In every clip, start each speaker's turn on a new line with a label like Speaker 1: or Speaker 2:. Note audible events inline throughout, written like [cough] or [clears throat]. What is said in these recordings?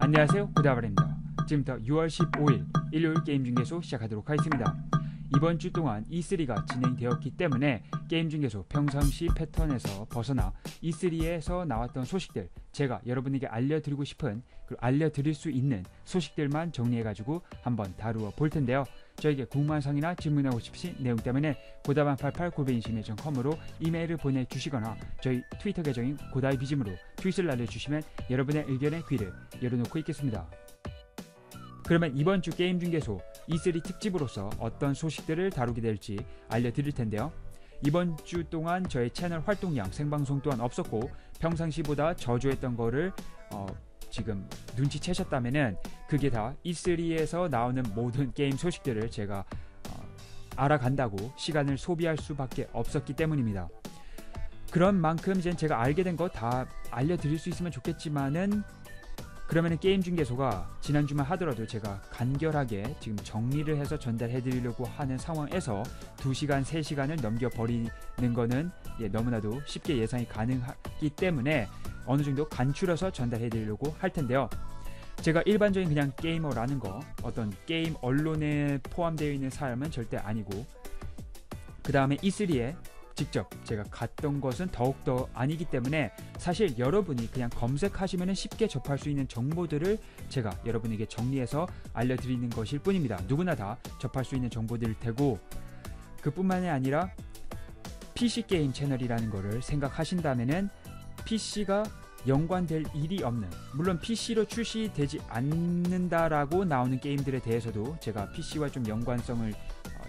Speaker 1: 안녕하세요 고다발입니다. 지금부터 6월 15일 일요일 게임 중계소 시작하도록 하겠습니다. 이번 주 동안 E3가 진행되었기 때문에 게임 중계소 평상시 패턴에서 벗어나 E3에서 나왔던 소식들 제가 여러분에게 알려드리고 싶은 그리고 알려드릴 수 있는 소식들만 정리해가지고 한번 다루어 볼 텐데요. 저에게 궁금상이나 질문하고 싶으신 내용 때문에 고다반 88골뱅이시메일 c o 으로 이메일을 보내주시거나 저희 트위터 계정인 고다의 비짐으로 트윗을 날려주시면 여러분의 의견에 귀를 열어놓고 있겠습니다. 그러면 이번 주 게임 중계소 E3 특집으로서 어떤 소식들을 다루게 될지 알려드릴 텐데요. 이번 주 동안 저의 채널 활동량 생방송 또한 없었고 평상시보다 저조했던 거를 어, 지금 눈치채셨다면은 그게 다 E3에서 나오는 모든 게임 소식들을 제가 어, 알아간다고 시간을 소비할 수밖에 없었기 때문입니다. 그런 만큼 이제 제가 알게 된 거 다 알려드릴 수 있으면 좋겠지만은 그러면 게임 중계소가 지난주만 하더라도 제가 간결하게 지금 정리를 해서 전달해 드리려고 하는 상황에서 2시간, 3시간을 넘겨버리는 거는 예, 너무나도 쉽게 예상이 가능하기 때문에 어느 정도 간추려서 전달해 드리려고 할 텐데요. 제가 일반적인 그냥 게이머라는 거 어떤 게임 언론에 포함되어 있는 사람은 절대 아니고 그 다음에 E3에 직접 제가 갔던 것은 더욱더 아니기 때문에 사실 여러분이 그냥 검색하시면 쉽게 접할 수 있는 정보들을 제가 여러분에게 정리해서 알려드리는 것일 뿐입니다. 누구나 다 접할 수 있는 정보들일 테고 그뿐만이 아니라 PC게임 채널이라는 것을 생각하신다면 PC가 연관될 일이 없는 물론 PC로 출시되지 않는다라고 나오는 게임들에 대해서도 제가 PC와 좀 연관성을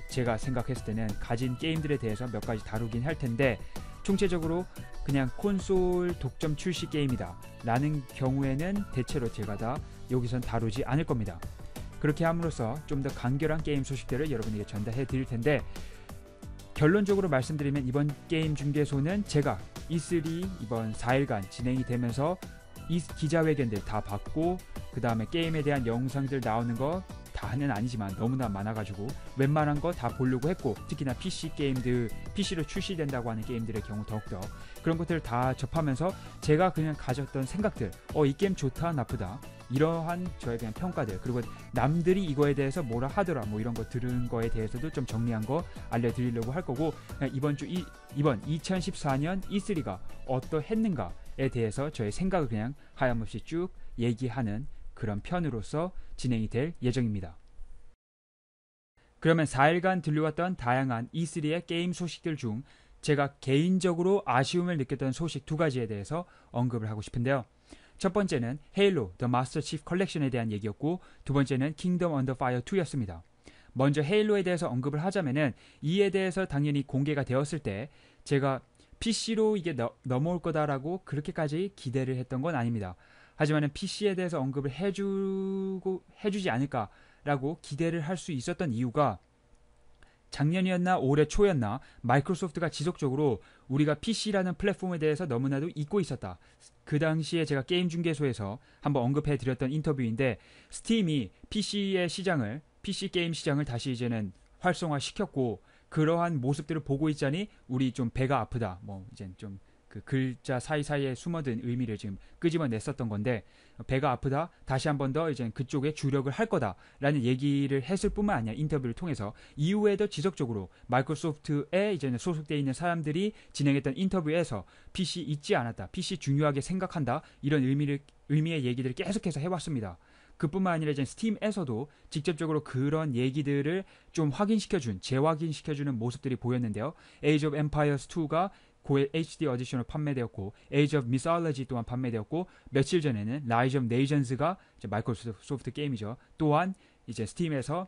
Speaker 1: 제가 생각했을 때는 가진 게임들에 대해서 몇 가지 다루긴 할 텐데 총체적으로 그냥 콘솔 독점 출시 게임이다 라는 경우에는 대체로 제가 다 여기선 다루지 않을 겁니다. 그렇게 함으로써 좀 더 간결한 게임 소식들을 여러분에게 전달해 드릴 텐데 결론적으로 말씀드리면 이번 게임 중개소는 제가 E3 이번 4일간 진행이 되면서 이 기자회견들 다 받고 그 다음에 게임에 대한 영상들 나오는 거 다는 아니지만 너무나 많아가지고 웬만한 거 다 보려고 했고 특히나 PC 게임들 PC로 출시된다고 하는 게임들의 경우 더욱더 그런 것들을 다 접하면서 제가 그냥 가졌던 생각들 어 이 게임 좋다 나쁘다 이러한 저에 대한 평가들 그리고 남들이 이거에 대해서 뭐라 하더라 뭐 이런 거 들은 거에 대해서도 좀 정리한 거 알려드리려고 할 거고 이번 주 이, 이번 2014년 E3가 어떠했는가에 대해서 저의 생각을 그냥 하염없이 쭉 얘기하는 그런 편으로서 진행이 될 예정입니다. 그러면 4일간 들려왔던 다양한 E3의 게임 소식들 중 제가 개인적으로 아쉬움을 느꼈던 소식 두 가지에 대해서 언급을 하고 싶은데요. 첫 번째는 헤일로 더 마스터 칩 컬렉션에 대한 얘기였고 두 번째는 킹덤 언더 파이어 2였습니다. 먼저 헤일로에 대해서 언급을 하자면은 이에 대해서 당연히 공개가 되었을 때 제가 PC로 이게 넘어올 거다라고 그렇게까지 기대를 했던 건 아닙니다. 하지만 PC에 대해서 언급을 해주고 해주지 않을까라고 기대를 할 수 있었던 이유가 작년이었나 올해 초였나 마이크로소프트가 지속적으로 우리가 PC라는 플랫폼에 대해서 너무나도 잊고 있었다. 그 당시에 제가 게임 중개소에서 한번 언급해 드렸던 인터뷰인데 스팀이 PC의 시장을 PC 게임 시장을 다시 이제는 활성화시켰고 그러한 모습들을 보고 있자니 우리 좀 배가 아프다. 뭐 이젠 좀그 글자 사이사이에 숨어든 의미를 지금 끄집어냈었던 건데 배가 아프다 다시 한 번 더 이제 그쪽에 주력을 할 거다라는 얘기를 했을 뿐만 아니라 인터뷰를 통해서 이후에도 지속적으로 마이크로소프트에 이제는 소속돼 있는 사람들이 진행했던 인터뷰에서 PC 잊지 않았다 PC 중요하게 생각한다 이런 의미를 의미의 얘기들을 계속해서 해왔습니다. 그뿐만 아니라 이제 스팀에서도 직접적으로 그런 얘기들을 좀 확인시켜준, 재확인시켜주는 모습들이 보였는데요. 에이즈 오브 엠파이어스 2가 고의 HD 어디션으로 판매되었고 Age of Mythology 또한 판매되었고 며칠 전에는 Rise of Nations가 마이크로소프트 게임이죠. 또한 이제 스팀에서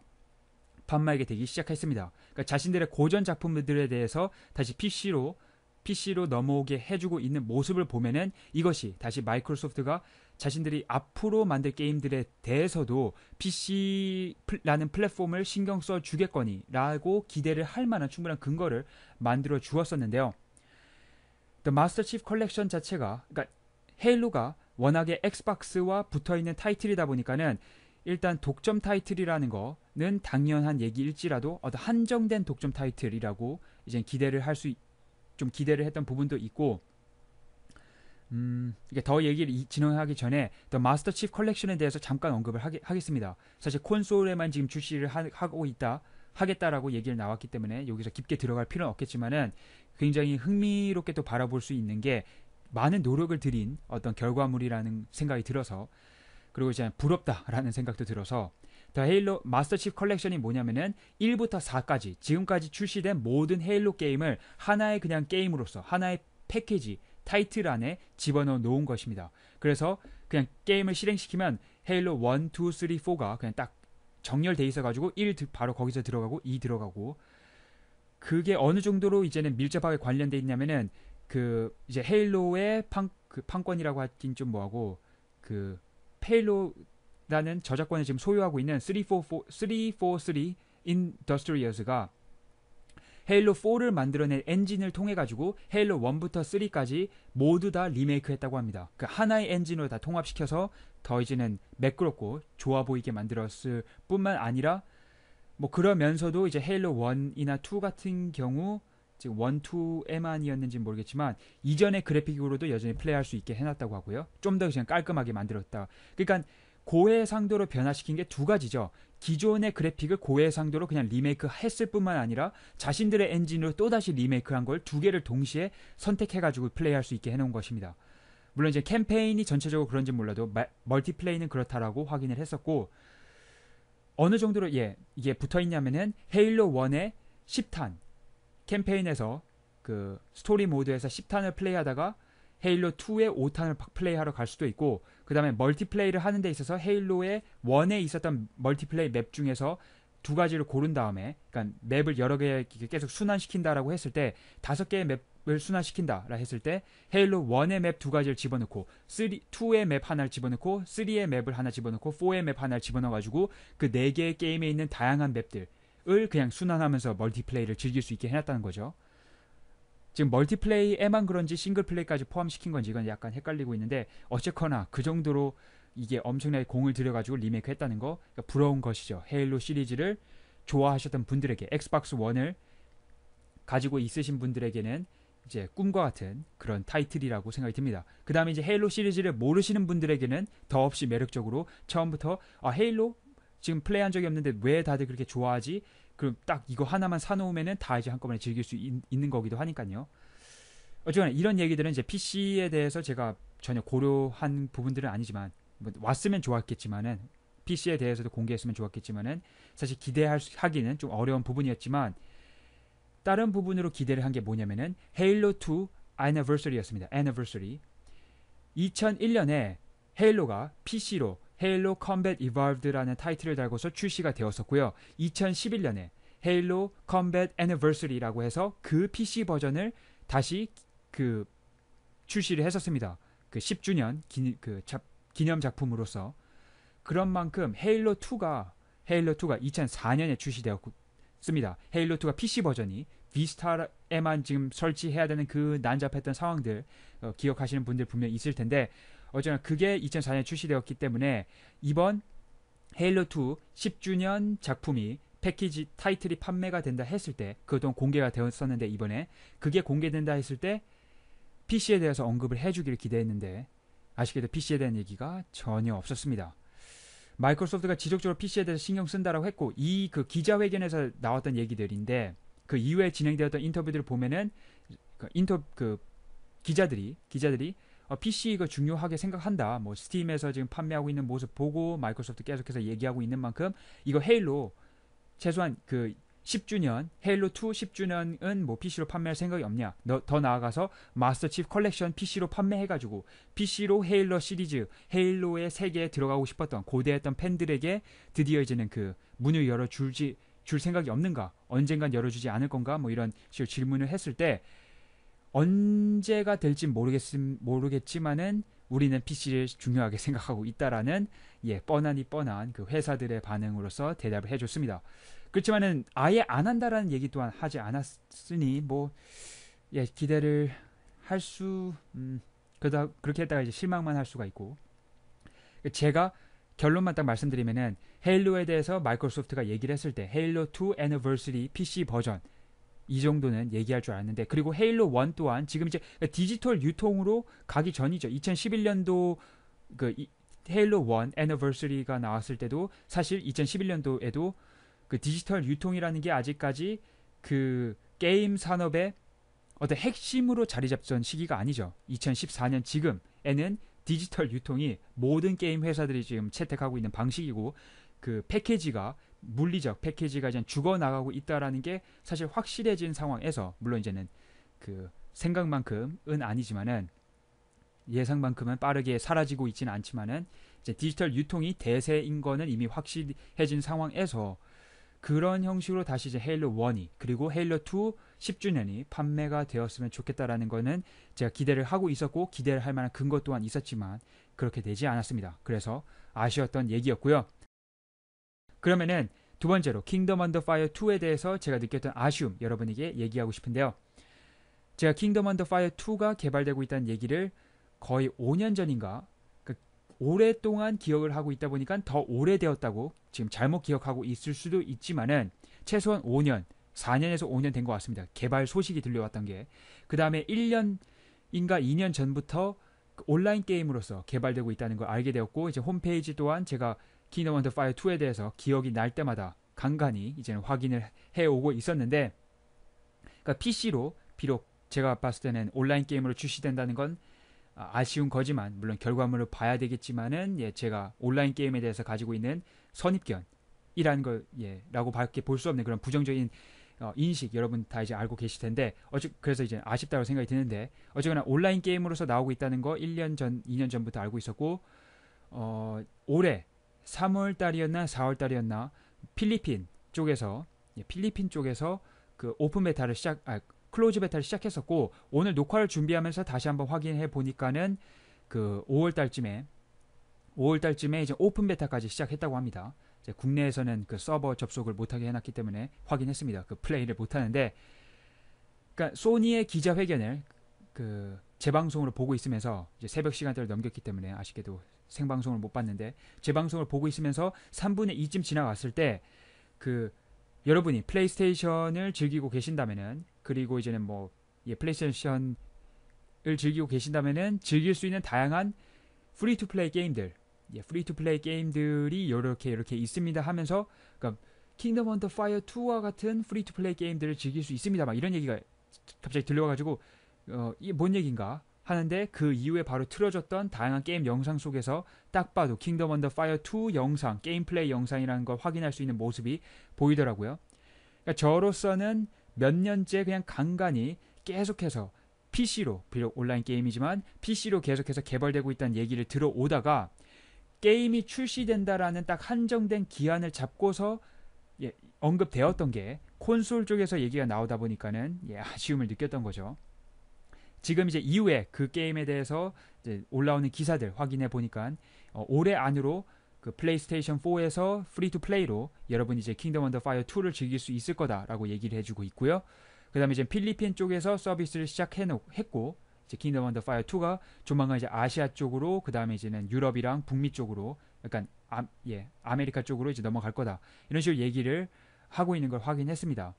Speaker 1: 판매하게 되기 시작했습니다. 그러니까 자신들의 고전 작품들에 대해서 다시 PC로 PC로 넘어오게 해주고 있는 모습을 보면은 이것이 다시 마이크로소프트가 자신들이 앞으로 만들 게임들에 대해서도 PC라는 플랫폼을 신경 써 주겠거니라고 기대를 할 만한 충분한 근거를 만들어 주었었는데요. The Master Chief Collection 자체가 그러니까 헤일로가 워낙에 엑스박스와 붙어있는 타이틀이다 보니까는 일단 독점 타이틀이라는 거는 당연한 얘기일지라도 어떤 한정된 독점 타이틀이라고 이제 기대를 할 수 좀 기대를 했던 부분도 있고 음, 이게 더 얘기를 진행하기 전에 더 마스터 칩 컬렉션에 대해서 잠깐 언급을 하게, 하겠습니다. 사실 콘솔에만 지금 출시를 하, 하, 고 있다 하겠다라고 얘기를 나왔기 때문에 여기서 깊게 들어갈 필요는 없겠지만은 굉장히 흥미롭게 또 바라볼 수 있는 게 많은 노력을 들인 어떤 결과물이라는 생각이 들어서 그리고 이제 부럽다라는 생각도 들어서 더 헤일로 마스터 칩 컬렉션이 뭐냐면은 1부터 4까지 지금까지 출시된 모든 헤일로 게임을 하나의 그냥 게임으로서 하나의 패키지 타이틀 안에 집어넣어 놓은 것입니다. 그래서 그냥 게임을 실행시키면 헤일로 1, 2, 3, 4가 그냥 딱 정렬돼 있어 가지고 1 바로 거기서 들어가고 2 들어가고 그게 어느 정도로 이제는 밀접하게 관련돼 있냐면은 그 이제 헤일로의 판, 그 판권이라고 하긴 좀 뭐하고 그 페일로라는 저작권을 지금 소유하고 있는 344, 343 인더스트리어스가 헤일로 4를 만들어낸 엔진을 통해 가지고 헤일로 1부터 3까지 모두 다 리메이크했다고 합니다. 그 하나의 엔진으로 다 통합시켜서 더 이제는 매끄럽고 좋아 보이게 만들었을 뿐만 아니라 뭐 그러면서도 이제 헤일로 1이나 2 같은 경우 지금 1, 2에만이었는지 모르겠지만 이전의 그래픽으로도 여전히 플레이할 수 있게 해놨다고 하고요. 좀 더 그냥 깔끔하게 만들었다. 그러니까 고해상도로 변화시킨 게 두 가지죠. 기존의 그래픽을 고해상도로 그냥 리메이크 했을 뿐만 아니라 자신들의 엔진으로 또다시 리메이크한 걸 두 개를 동시에 선택해가지고 플레이할 수 있게 해놓은 것입니다. 물론 이제 캠페인이 전체적으로 그런지 몰라도 멀티플레이는 그렇다라고 확인을 했었고 어느 정도로 예 이게 붙어 있냐면은 헤일로 1의 10탄 캠페인에서 그 스토리 모드에서 10탄을 플레이하다가 헤일로 2의 5탄을 플레이하러 갈 수도 있고 그 다음에 멀티플레이를 하는 데 있어서 헤일로의 1에 있었던 멀티플레이 맵 중에서 두 가지를 고른 다음에 그러니까 맵을 여러 개 계속 순환시킨다라고 했을 때 다섯 개의 맵 맵을 순환시킨다라 했을 때 헤일로 1의 맵 두 가지를 집어넣고 3, 2의 맵 하나를 집어넣고 3의 맵을 하나 집어넣고 4의 맵 하나를 집어넣어가지고 그 네 개의 게임에 있는 다양한 맵들을 그냥 순환하면서 멀티플레이를 즐길 수 있게 해놨다는 거죠. 지금 멀티플레이에만 그런지 싱글플레이까지 포함시킨 건지 이건 약간 헷갈리고 있는데 어쨌거나 그 정도로 이게 엄청나게 공을 들여가지고 리메이크 했다는 거 그러니까 부러운 것이죠. 헤일로 시리즈를 좋아하셨던 분들에게 엑스박스 1을 가지고 있으신 분들에게는 이제 꿈과 같은 그런 타이틀이라고 생각이 듭니다. 그 다음에 이제 헤일로 시리즈를 모르시는 분들에게는 더없이 매력적으로 처음부터 아 헤일로 지금 플레이한 적이 없는데 왜 다들 그렇게 좋아하지? 그럼 딱 이거 하나만 사놓으면다 이제 한꺼번에 즐길 수 있, 는 거기도 하니까요. 어쨌거나 이런 얘기들은 이제 PC에 대해서 제가 전혀 고려한 부분들은 아니지만 뭐 왔으면 좋았겠지만은 PC에 대해서도 공개했으면 좋았겠지만은 사실 기대하기는 좀 어려운 부분이었지만 다른 부분으로 기대를 한 게 뭐냐면은 헤일로 2애 n n i v e 였습니다애 n n i v e 2001년에 헤일로가 PC로 헤일로 컴뱃 이발브드라는 타이틀을 달고서 출시가 되었었고요. 2011년에 헤일로 컴뱃 애니버서리라고 해서 그 PC 버전을 다시 그 출시를 했었습니다. 그 10주년 기, 그 잡, 기념 작품으로서 그런 만큼 헤일로 2가 헤일로 2가 2004년에 출시되었고 씁니다. 헤일로 2가 PC 버전이 비스타에만 지금 설치해야 되는 그 난잡했던 상황들 어, 기억하시는 분들 분명 있을 텐데 어쨌나 그게 2004년에 출시되었기 때문에 이번 헤일로 2 10주년 작품이 패키지 타이틀이 판매가 된다 했을 때 그동안 공개가 되었었는데 이번에 그게 공개된다 했을 때 PC에 대해서 언급을 해주기를 기대했는데 아쉽게도 PC에 대한 얘기가 전혀 없었습니다. 마이크로소프트가 지속적으로 PC에 대해서 신경 쓴다라고 했고 이 그 기자회견에서 나왔던 얘기들인데 그 이후에 진행되었던 인터뷰들을 보면은 그 인터 그 기자들이 기자들이 어, PC 이거 중요하게 생각한다. 뭐 스팀에서 지금 판매하고 있는 모습 보고 마이크로소프트 계속해서 얘기하고 있는 만큼 이거 헤일로 최소한 그 10주년, 헤일로 2 10주년은 뭐 PC로 판매할 생각이 없냐? 너, 더 나아가서 마스터 칩 컬렉션 PC로 판매해가지고 PC로 헤일러 시리즈, 헤일로의 세계에 들어가고 싶었던 고대했던 팬들에게 드디어 이제는 그 문을 열어줄지 줄 생각이 없는가? 언젠간 열어주지 않을 건가? 뭐 이런 식으로 질문을 했을 때 언제가 될지 모르겠, 모르겠지만은 우리는 PC를 중요하게 생각하고 있다라는 예 뻔하니 뻔한 그 회사들의 반응으로서 대답을 해줬습니다. 그렇지만은 아예 안 한다라는 얘기 또한 하지 않았으니 뭐예 기대를 할수 음, 그다 그렇게 했다가 이제 실망만 할 수가 있고 제가 결론만 딱 말씀드리면은 헤일로에 대해서 마이크로소프트가 얘기를 했을 때 헤일로 2 애니버서리 PC 버전 이 정도는 얘기할 줄 알았는데 그리고 헤일로 1 또한 지금 이제 디지털 유통으로 가기 전이죠. 2011년도 그 헤일로 1 애니버서리가 나왔을 때도 사실 2011년도에도 그 디지털 유통이라는 게 아직까지 그 게임 산업의 어떤 핵심으로 자리 잡던 시기가 아니죠. 2014년 지금에는 디지털 유통이 모든 게임 회사들이 지금 채택하고 있는 방식이고 그 패키지가 물리적 패키지가 이제 죽어 나가고 있다라는 게 사실 확실해진 상황에서 물론 이제는 그 생각만큼은 아니지만은 예상만큼은 빠르게 사라지고 있지는 않지만은 이제 디지털 유통이 대세인 거는 이미 확실해진 상황에서 그런 형식으로 다시 이제 헤일로 1이 그리고 헤일로 2 10주년이 판매가 되었으면 좋겠다라는 거는 제가 기대를 하고 있었고 기대를 할 만한 근거 또한 있었지만 그렇게 되지 않았습니다. 그래서 아쉬웠던 얘기였고요. 그러면은 두 번째로 킹덤 언더 파이어 2에 대해서 제가 느꼈던 아쉬움 여러분에게 얘기하고 싶은데요. 제가 킹덤 언더 파이어 2가 개발되고 있다는 얘기를 거의 5년 전인가 오랫동안 기억을 하고 있다 보니까 더 오래되었다고 지금 잘못 기억하고 있을 수도 있지만은 최소한 5년, 4년에서 5년 된 것 같습니다. 개발 소식이 들려왔던 게. 그 다음에 1년인가 2년 전부터 온라인 게임으로서 개발되고 있다는 걸 알게 되었고, 이제 홈페이지 또한 제가 키노 원더 파이어 2에 대해서 기억이 날 때마다 간간히 이제는 확인을 해오고 있었는데, 그러니까 PC로 비록 제가 봤을 때는 온라인 게임으로 출시된다는 건 아, 아쉬운 거지만 물론 결과물을 봐야 되겠지만은 예, 제가 온라인 게임에 대해서 가지고 있는 선입견이라는걸 예라고 밖에 볼 수 없는 그런 부정적인 어, 인식 여러분 다 이제 알고 계실 텐데 어찌 그래서 이제 아쉽다고 생각이 드는데 어쨌거나 온라인 게임으로서 나오고 있다는 거 1년 전, 2년 전부터 알고 있었고 어, 올해 3월 달이었나 4월 달이었나 필리핀 쪽에서 예, 필리핀 쪽에서 그 오픈 베타를 시작 아 클로즈 베타를 시작했었고 오늘 녹화를 준비하면서 다시 한번 확인해 보니까는 그 5월 달쯤에 5월 달쯤에 이제 오픈 베타까지 시작했다고 합니다. 국내에서는 그 서버 접속을 못하게 해놨기 때문에 확인했습니다. 그 플레이를 못하는데, 그러니까 소니의 기자회견을 그 재방송으로 보고 있으면서 이제 새벽 시간대를 넘겼기 때문에 아쉽게도 생방송을 못 봤는데 재방송을 보고 있으면서 3분의 2쯤 지나갔을 때 그 여러분이 플레이스테이션을 즐기고 계신다면은 그리고 이제는 뭐 예, 플레이스테이션을 즐기고 계신다면은 즐길 수 있는 다양한 프리 투 플레이 게임들 예, 프리 투 플레이 게임들이 이렇게 이렇게 있습니다 하면서 그러니까 킹덤 헌터 파이어 2와 같은 프리 투 플레이 게임들을 즐길 수 있습니다 막 이런 얘기가 갑자기 들려와가지고 어, 이게 뭔 얘기인가 하는데 그 이후에 바로 틀어졌던 다양한 게임 영상 속에서 딱 봐도 킹덤 헌터 파이어 2 영상 게임 플레이 영상이라는 걸 확인할 수 있는 모습이 보이더라고요. 그러니까 저로서는 몇 년째 그냥 간간히 계속해서 PC로 비록 온라인 게임이지만 PC로 계속해서 개발되고 있다는 얘기를 들어오다가 게임이 출시된다라는 딱 한정된 기한을 잡고서 예, 언급되었던 게 콘솔 쪽에서 얘기가 나오다 보니까는 예, 아쉬움을 느꼈던 거죠. 지금 이제 이후에 그 게임에 대해서 올라오는 기사들 확인해 보니까 어, 올해 안으로 그 플레이스테이션 4에서 프리 투 플레이로 여러분 이제 킹덤 언더 파이어 2를 즐길 수 있을 거다라고 얘기를 해주고 있고요. 그다음에 이제 필리핀 쪽에서 서비스를 시작했고 이제 킹덤 언더 파이어 2가 조만간 이제 아시아 쪽으로 그다음에 이제는 유럽이랑 북미 쪽으로 약간 아, 예 아메리카 쪽으로 이제 넘어갈 거다 이런 식으로 얘기를 하고 있는 걸 확인했습니다.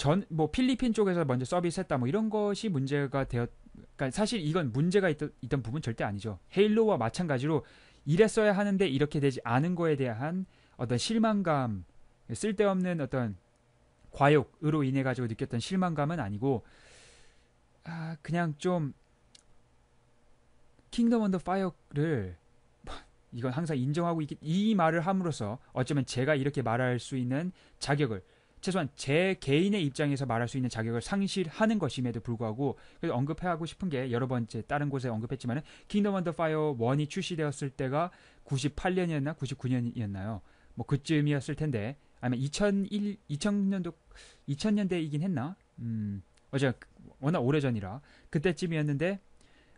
Speaker 1: 전뭐 필리핀 쪽에서 먼저 서비스했다 뭐 이런 것이 문제가 되었. 그러니까 사실 이건 문제가 있던, 있던 부분 절대 아니죠. 헤일로와 마찬가지로 이랬어야 하는데 이렇게 되지 않은 거에 대한 어떤 실망감, 쓸데없는 어떤 과욕으로 인해 가지고 느꼈던 실망감은 아니고 아, 그냥 좀 킹덤 언더 파이어를 이건 항상 인정하고 있기 이 말을 함으로써 어쩌면 제가 이렇게 말할 수 있는 자격을 최소한 제 개인의 입장에서 말할 수 있는 자격을 상실하는 것임에도 불구하고 그래서 언급하고 싶은 게 여러 번째 다른 곳에 언급했지만은 킹덤 언더 파이어 1이 출시되었을 때가 98년이었나 99년이었나요? 뭐 그쯤이었을 텐데 아니면 2001 2000년도 2000년대이긴 했나? 음. 어제 워낙 오래전이라 그때쯤이었는데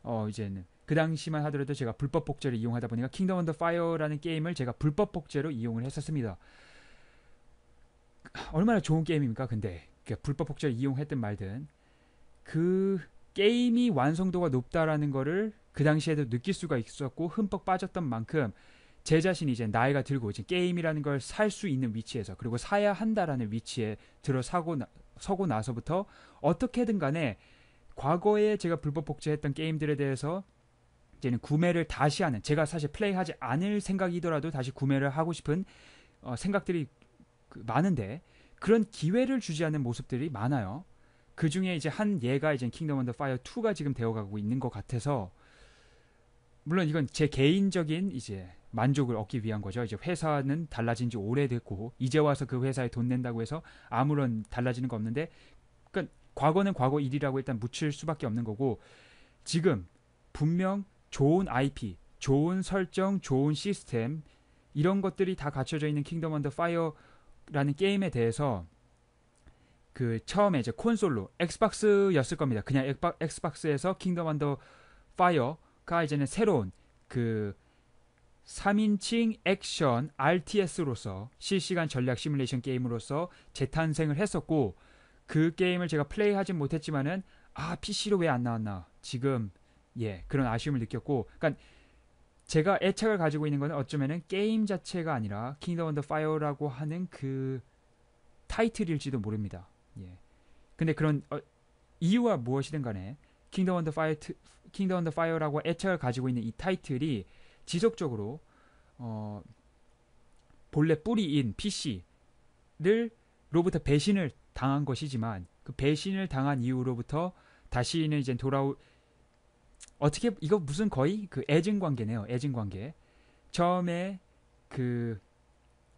Speaker 1: 어 이제는 그 당시만 하더라도 제가 불법 복제를 이용하다 보니까 킹덤 언더 파이어라는 게임을 제가 불법 복제로 이용을 했었습니다. 얼마나 좋은 게임입니까? 근데 그러니까 불법 복제를 이용했든 말든 그 게임이 완성도가 높다라는 거를 그 당시에도 느낄 수가 있었고 흠뻑 빠졌던 만큼 제 자신이 이제 나이가 들고 이제 게임이라는 걸 살 수 있는 위치에서 그리고 사야 한다라는 위치에 들어 사고 나, 서고 나서부터 어떻게든 간에 과거에 제가 불법 복제했던 게임들에 대해서 이제는 구매를 다시 하는 제가 사실 플레이하지 않을 생각이더라도 다시 구매를 하고 싶은 어, 생각들이 그 많은데 그런 기회를 주지 않는 모습들이 많아요. 그 중에 이제 한 예가 이제 킹덤 언더 파이어 2가 지금 되어가고 있는 것 같아서 물론 이건 제 개인적인 이제 만족을 얻기 위한 거죠. 이제 회사는 달라진 지 오래됐고 이제 와서 그 회사에 돈 낸다고 해서 아무런 달라지는 거 없는데 그러니까 과거는 과거 일이라고 일단 묻힐 수밖에 없는 거고 지금 분명 좋은 IP, 좋은 설정, 좋은 시스템 이런 것들이 다 갖춰져 있는 킹덤 언더 파이어 라는 게임에 대해서 그 처음에 이제 콘솔로 엑스박스였을 겁니다. 그냥 엑바, 엑스박스에서 킹덤 언더 파이어가 이제는 새로운 그 3인칭 액션 RTS로서 실시간 전략 시뮬레이션 게임으로서 재탄생을 했었고 그 게임을 제가 플레이하진 못했지만은 아 PC로 왜 안 나왔나 지금 예 그런 아쉬움을 느꼈고 그러니까 제가 애착을 가지고 있는 것은 어쩌면은 게임 자체가 아니라 킹덤 언더 파이어라고 하는 그 타이틀일지도 모릅니다. 예. 근데 그런 어, 이유가 무엇이든 간에 킹덤 언더 파이어 킹덤 언더 파이어라고 애착을 가지고 있는 이 타이틀이 지속적으로 어, 본래 뿌리인 PC를 로부터 배신을 당한 것이지만 그 배신을 당한 이후로부터 다시는 이제 돌아올 어떻게 이거 무슨 거의 그 애증 관계네요. 애증 관계. 처음에 그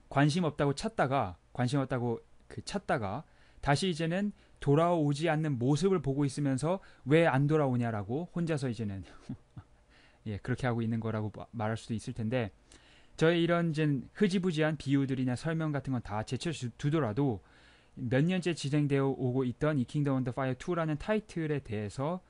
Speaker 1: 관심 없다고 찾다가 관심 없다고 그 찾다가 다시 이제는 돌아오지 않는 모습을 보고 있으면서 왜 안 돌아오냐라고 혼자서 이제는 [laughs] 예 그렇게 하고 있는 거라고 말할 수도 있을 텐데 저의 이런 이제 흐지부지한 비유들이나 설명 같은 건 다 제쳐두더라도 몇 년째 진행되어 오고 있던 이 킹덤 언더 파이어 2라는 타이틀에 대해서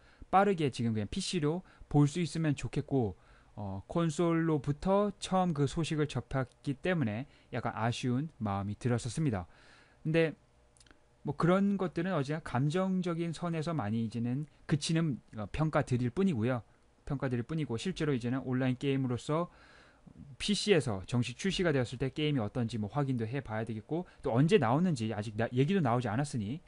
Speaker 1: 빠르게 지금 그냥 PC로 볼 수 있으면 좋겠고 어, 콘솔로부터 처음 그 소식을 접했기 때문에 약간 아쉬운 마음이 들었었습니다. 근데 뭐 그런 것들은 어제 감정적인 선에서 많이 이제는 그치는 어, 평가 드릴 뿐이고요. 평가 드릴 뿐이고 실제로 이제는 온라인 게임으로서 PC에서 정식 출시가 되었을 때 게임이 어떤지 뭐 확인도 해 봐야 되겠고 또 언제 나오는지 아직 나, 얘기도 나오지 않았으니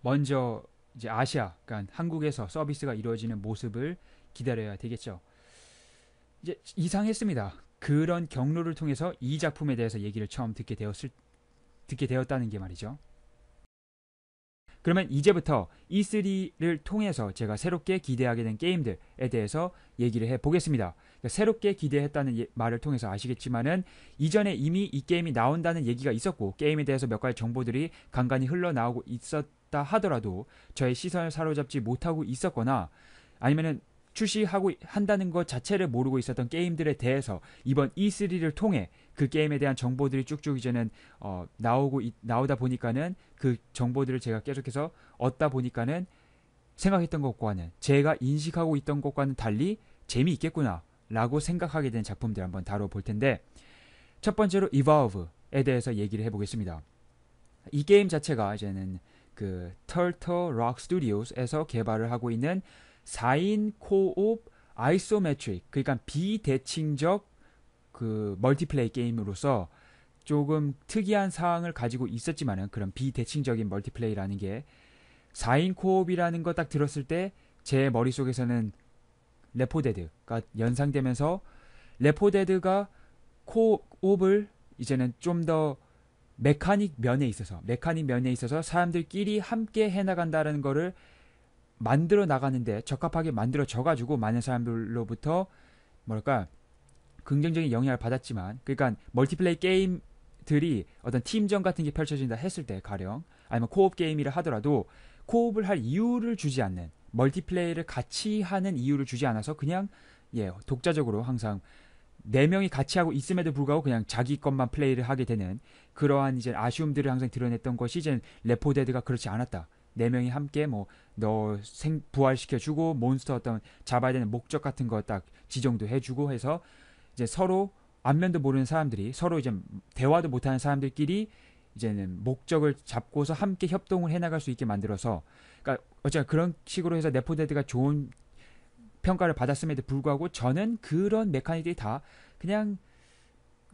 Speaker 1: 먼저 이제 아시아, 그러니까 한국에서 서비스가 이루어지는 모습을 기다려야 되겠죠. 이제 이상했습니다. 그런 경로를 통해서 이 작품에 대해서 얘기를 처음 듣게 되었을 듣게 되었다는 게 말이죠. 그러면 이제부터 E3를 통해서 제가 새롭게 기대하게 된 게임들에 대해서 얘기를 해 보겠습니다. 그러니까 새롭게 기대했다는 예, 말을 통해서 아시겠지만은 이전에 이미 이 게임이 나온다는 얘기가 있었고 게임에 대해서 몇 가지 정보들이 간간히 흘러나오고 있었 있다 하더라도 저의 시선을 사로잡지 못하고 있었거나 아니면은 출시하고 한다는 것 자체를 모르고 있었던 게임들에 대해서 이번 E3를 통해 그 게임에 대한 정보들이 쭉쭉 이제는 어, 나오고 이, 나오다 보니까는 그 정보들을 제가 계속해서 얻다 보니까는 생각했던 것과는 제가 인식하고 있던 것과는 달리 재미있겠구나라고 생각하게 된 작품들 한번 다뤄볼 텐데 첫 번째로 Evolve에 대해서 얘기를 해보겠습니다. 이 게임 자체가 이제는 그 Turtle r o 에서 개발을 하고 있는 4인 코옵 아이소메트릭 그러니까 비대칭적 그 멀티플레이 게임으로서 조금 특이한 사항을 가지고 있었지만은 그런 비대칭적인 멀티플레이라는 게 4인 코옵이라는 거 딱 들었을 때 제 머릿속에서는 레포데드가 그러니까 연상되면서 레포데드가 코옵을 이제는 좀더 메카닉 면에 있어서 메카닉 면에 있어서 사람들끼리 함께 해나간다는 거를 만들어 나가는데 적합하게 만들어져 가지고 많은 사람들로부터 뭐랄까 긍정적인 영향을 받았지만 그러니까 멀티플레이 게임들이 어떤 팀전 같은 게 펼쳐진다 했을 때 가령 아니면 코업 게임이라 하더라도 코업을 할 이유를 주지 않는 멀티플레이를 같이 하는 이유를 주지 않아서 그냥 예 독자적으로 항상 네 명이 같이 하고 있음에도 불구하고 그냥 자기 것만 플레이를 하게 되는 그러한 이제 아쉬움들을 항상 드러냈던 것이 이제 레포데드가 그렇지 않았다. 네 명이 함께 뭐너생 부활시켜 주고 몬스터 어떤 잡아야 되는 목적 같은 거 딱 지정도 해주고 해서 이제 서로 안면도 모르는 사람들이 서로 이제 대화도 못하는 사람들끼리 이제는 목적을 잡고서 함께 협동을 해나갈 수 있게 만들어서 그러니까 어쨌든 그런 식으로 해서 네포데드가 좋은 평가를 받았음에도 불구하고 저는 그런 메카닉들이 다 그냥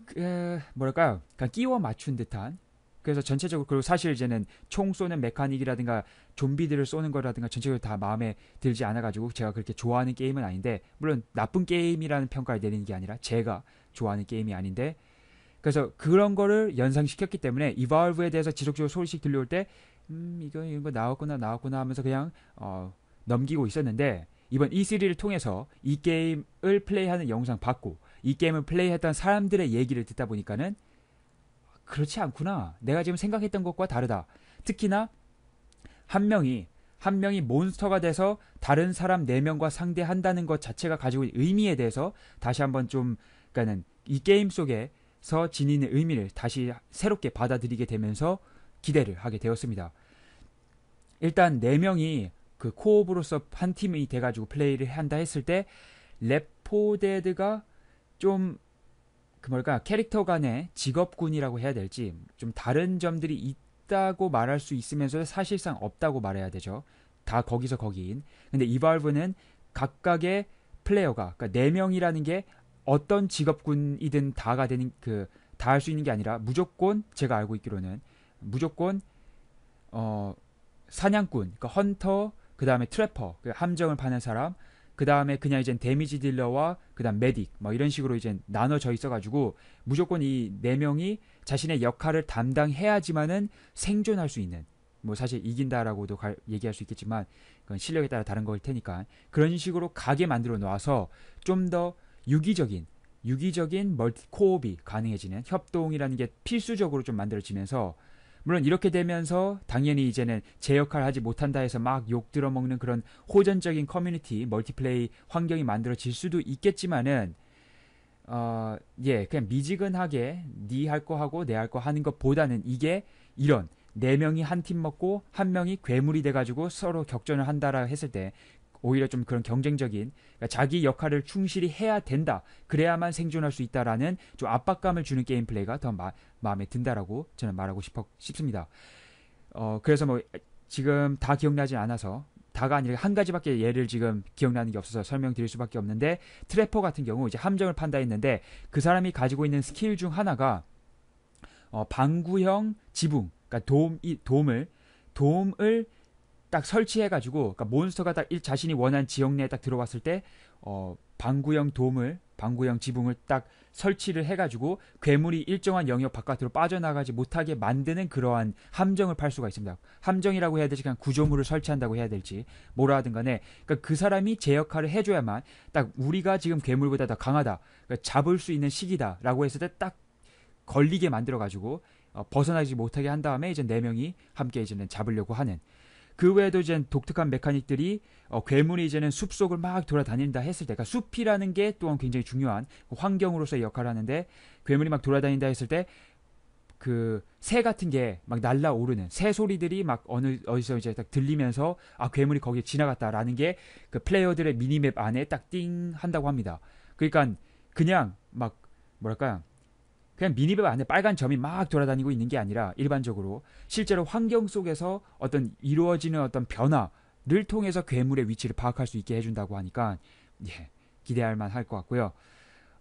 Speaker 1: 그, 에, 뭐랄까요? 그냥 끼워 맞춘 듯한 그래서 전체적으로 그리고 사실 이제는 총 쏘는 메카닉이라든가 좀비들을 쏘는 거라든가 전체적으로 다 마음에 들지 않아가지고 제가 그렇게 좋아하는 게임은 아닌데 물론 나쁜 게임이라는 평가를 내리는 게 아니라 제가 좋아하는 게임이 아닌데 그래서 그런 거를 연상시켰기 때문에 이바울브에 대해서 지속적으로 소리씩 들려올 때 음 이거 이런 거 나왔구나 나왔구나 하면서 그냥 어, 넘기고 있었는데 이번 E3를 통해서 이 게임을 플레이하는 영상 봤고 이 게임을 플레이했던 사람들의 얘기를 듣다 보니까는 그렇지 않구나. 내가 지금 생각했던 것과 다르다. 특히나 한 명이 한 명이 몬스터가 돼서 다른 사람 네 명과 상대한다는 것 자체가 가지고 있는 의미에 대해서 다시 한번 좀 그러니까는 이 게임 속에서 지니는 의미를 다시 새롭게 받아들이게 되면서 기대를 하게 되었습니다. 일단 네 명이 그 코옵으로서 한 팀이 돼가지고 플레이를 한다 했을 때레포데드가 좀, 그 뭘까, 캐릭터 간의 직업군이라고 해야 될지, 좀 다른 점들이 있다고 말할 수있으면서 사실상 없다고 말해야 되죠. 다 거기서 거기인. 근데 이발브는 각각의 플레이어가, 그러니까 4명이라는 게 어떤 직업군이든 다가 되는, 그, 다 할 수 있는 게 아니라 무조건, 제가 알고 있기로는, 무조건, 어, 사냥꾼, 그니까 헌터, 그 다음에 트래퍼, 함정을 파는 사람, 그 다음에 그냥 이제 데미지 딜러와 그 다음 메딕 뭐 이런 식으로 이제 나눠져 있어가지고 무조건 이 네 명이 자신의 역할을 담당해야지만은 생존할 수 있는 뭐 사실 이긴다라고도 갈, 얘기할 수 있겠지만 그건 실력에 따라 다른 거일 테니까 그런 식으로 가게 만들어 놔서 좀 더 유기적인 유기적인 멀티 코옵이 가능해지는 협동이라는 게 필수적으로 좀 만들어지면서 물론 이렇게 되면서 당연히 이제는 제 역할 을 하지 못한다 해서 막 욕 들어먹는 그런 호전적인 커뮤니티 멀티플레이 환경이 만들어질 수도 있겠지만은 어, 예, 그냥 미지근하게 니 할 거 하고 내 할 거 하는 것보다는 이게 이런 네 명이 한 팀 먹고 한 명이 괴물이 돼가지고 서로 격전을 한다라 했을 때 오히려 좀 그런 경쟁적인 그러니까 자기 역할을 충실히 해야 된다. 그래야만 생존할 수 있다라는 좀 압박감을 주는 게임 플레이가 더 마, 마음에 든다라고 저는 말하고 싶어, 싶습니다. 어, 그래서 뭐 지금 다 기억나진 않아서 다가 아니라 한 가지밖에 예를 지금 기억나는 게 없어서 설명드릴 수밖에 없는데 트래퍼 같은 경우 이제 함정을 판다했는데 그 사람이 가지고 있는 스킬 중 하나가 어, 방구형 지붕, 그러니까 도움이 도움을 도움을 딱 설치해가지고 그러니까 몬스터가 딱 자신이 원한 지역 내에 딱 들어왔을 때 어, 방구형 돔을 방구형 지붕을 딱 설치를 해가지고 괴물이 일정한 영역 바깥으로 빠져나가지 못하게 만드는 그러한 함정을 팔 수가 있습니다. 함정이라고 해야 될지 그냥 구조물을 설치한다고 해야 될지 뭐라 하든 간에 그러니까 그 사람이 제 역할을 해줘야만 딱 우리가 지금 괴물보다 더 강하다 그러니까 잡을 수 있는 시기다라고 했을 때 딱 걸리게 만들어가지고 어, 벗어나지 못하게 한 다음에 이제 네 명이 함께 이제는 잡으려고 하는 그 외에도 이제 독특한 메카닉들이 어, 괴물이 이제는 숲 속을 막 돌아다닌다 했을 때, 그러니까 숲이라는 게 또한 굉장히 중요한 그 환경으로서의 역할을 하는데 괴물이 막 돌아다닌다 했을 때. 그 새 같은 게 막 날라오르는 새 소리들이 막 어느 어디서 이제 딱 들리면서 아 괴물이 거기에 지나갔다라는 게 그 플레이어들의 미니맵 안에 딱 띵 한다고 합니다. 그러니까 그냥 막 뭐랄까요 그냥 미니맵 안에 빨간 점이 막 돌아다니고 있는 게 아니라 일반적으로 실제로 환경 속에서 어떤 이루어지는 어떤 변화를 통해서 괴물의 위치를 파악할 수 있게 해준다고 하니까 예 기대할 만할 것 같고요.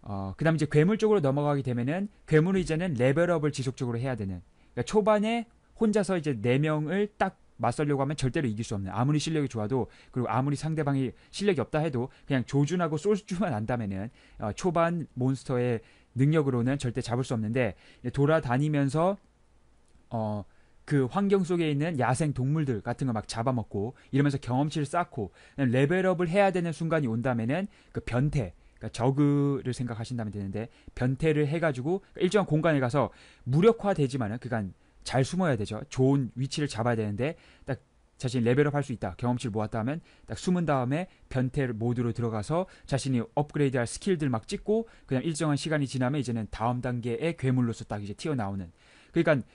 Speaker 1: 어, 그 다음 이제 괴물 쪽으로 넘어가게 되면은 괴물은 이제는 레벨업을 지속적으로 해야 되는 그러니까 초반에 혼자서 이제 4명을 딱 맞설려고 하면 절대로 이길 수 없는 아무리 실력이 좋아도 그리고 아무리 상대방이 실력이 없다 해도 그냥 조준하고 쏠 줄만 안다면은 어, 초반 몬스터의 능력으로는 절대 잡을 수 없는데 돌아다니면서 어 그 환경 속에 있는 야생 동물들 같은 거 막 잡아먹고 이러면서 경험치를 쌓고 레벨업을 해야 되는 순간이 온다면은 그 변태 그러니까 저그를 생각하신다면 되는데 변태를 해가지고 그러니까 일정한 공간에 가서 무력화되지만은 그간 잘 숨어야 되죠. 좋은 위치를 잡아야 되는데 딱 자신 레벨업 할 수 있다. 경험치를 모았다 하면 딱 숨은 다음에 변태 모드로 들어가서 자신이 업그레이드 할 스킬들 막 찍고 그냥 일정한 시간이 지나면 이제는 다음 단계의 괴물로서 딱 이제 튀어나오는. 그러니까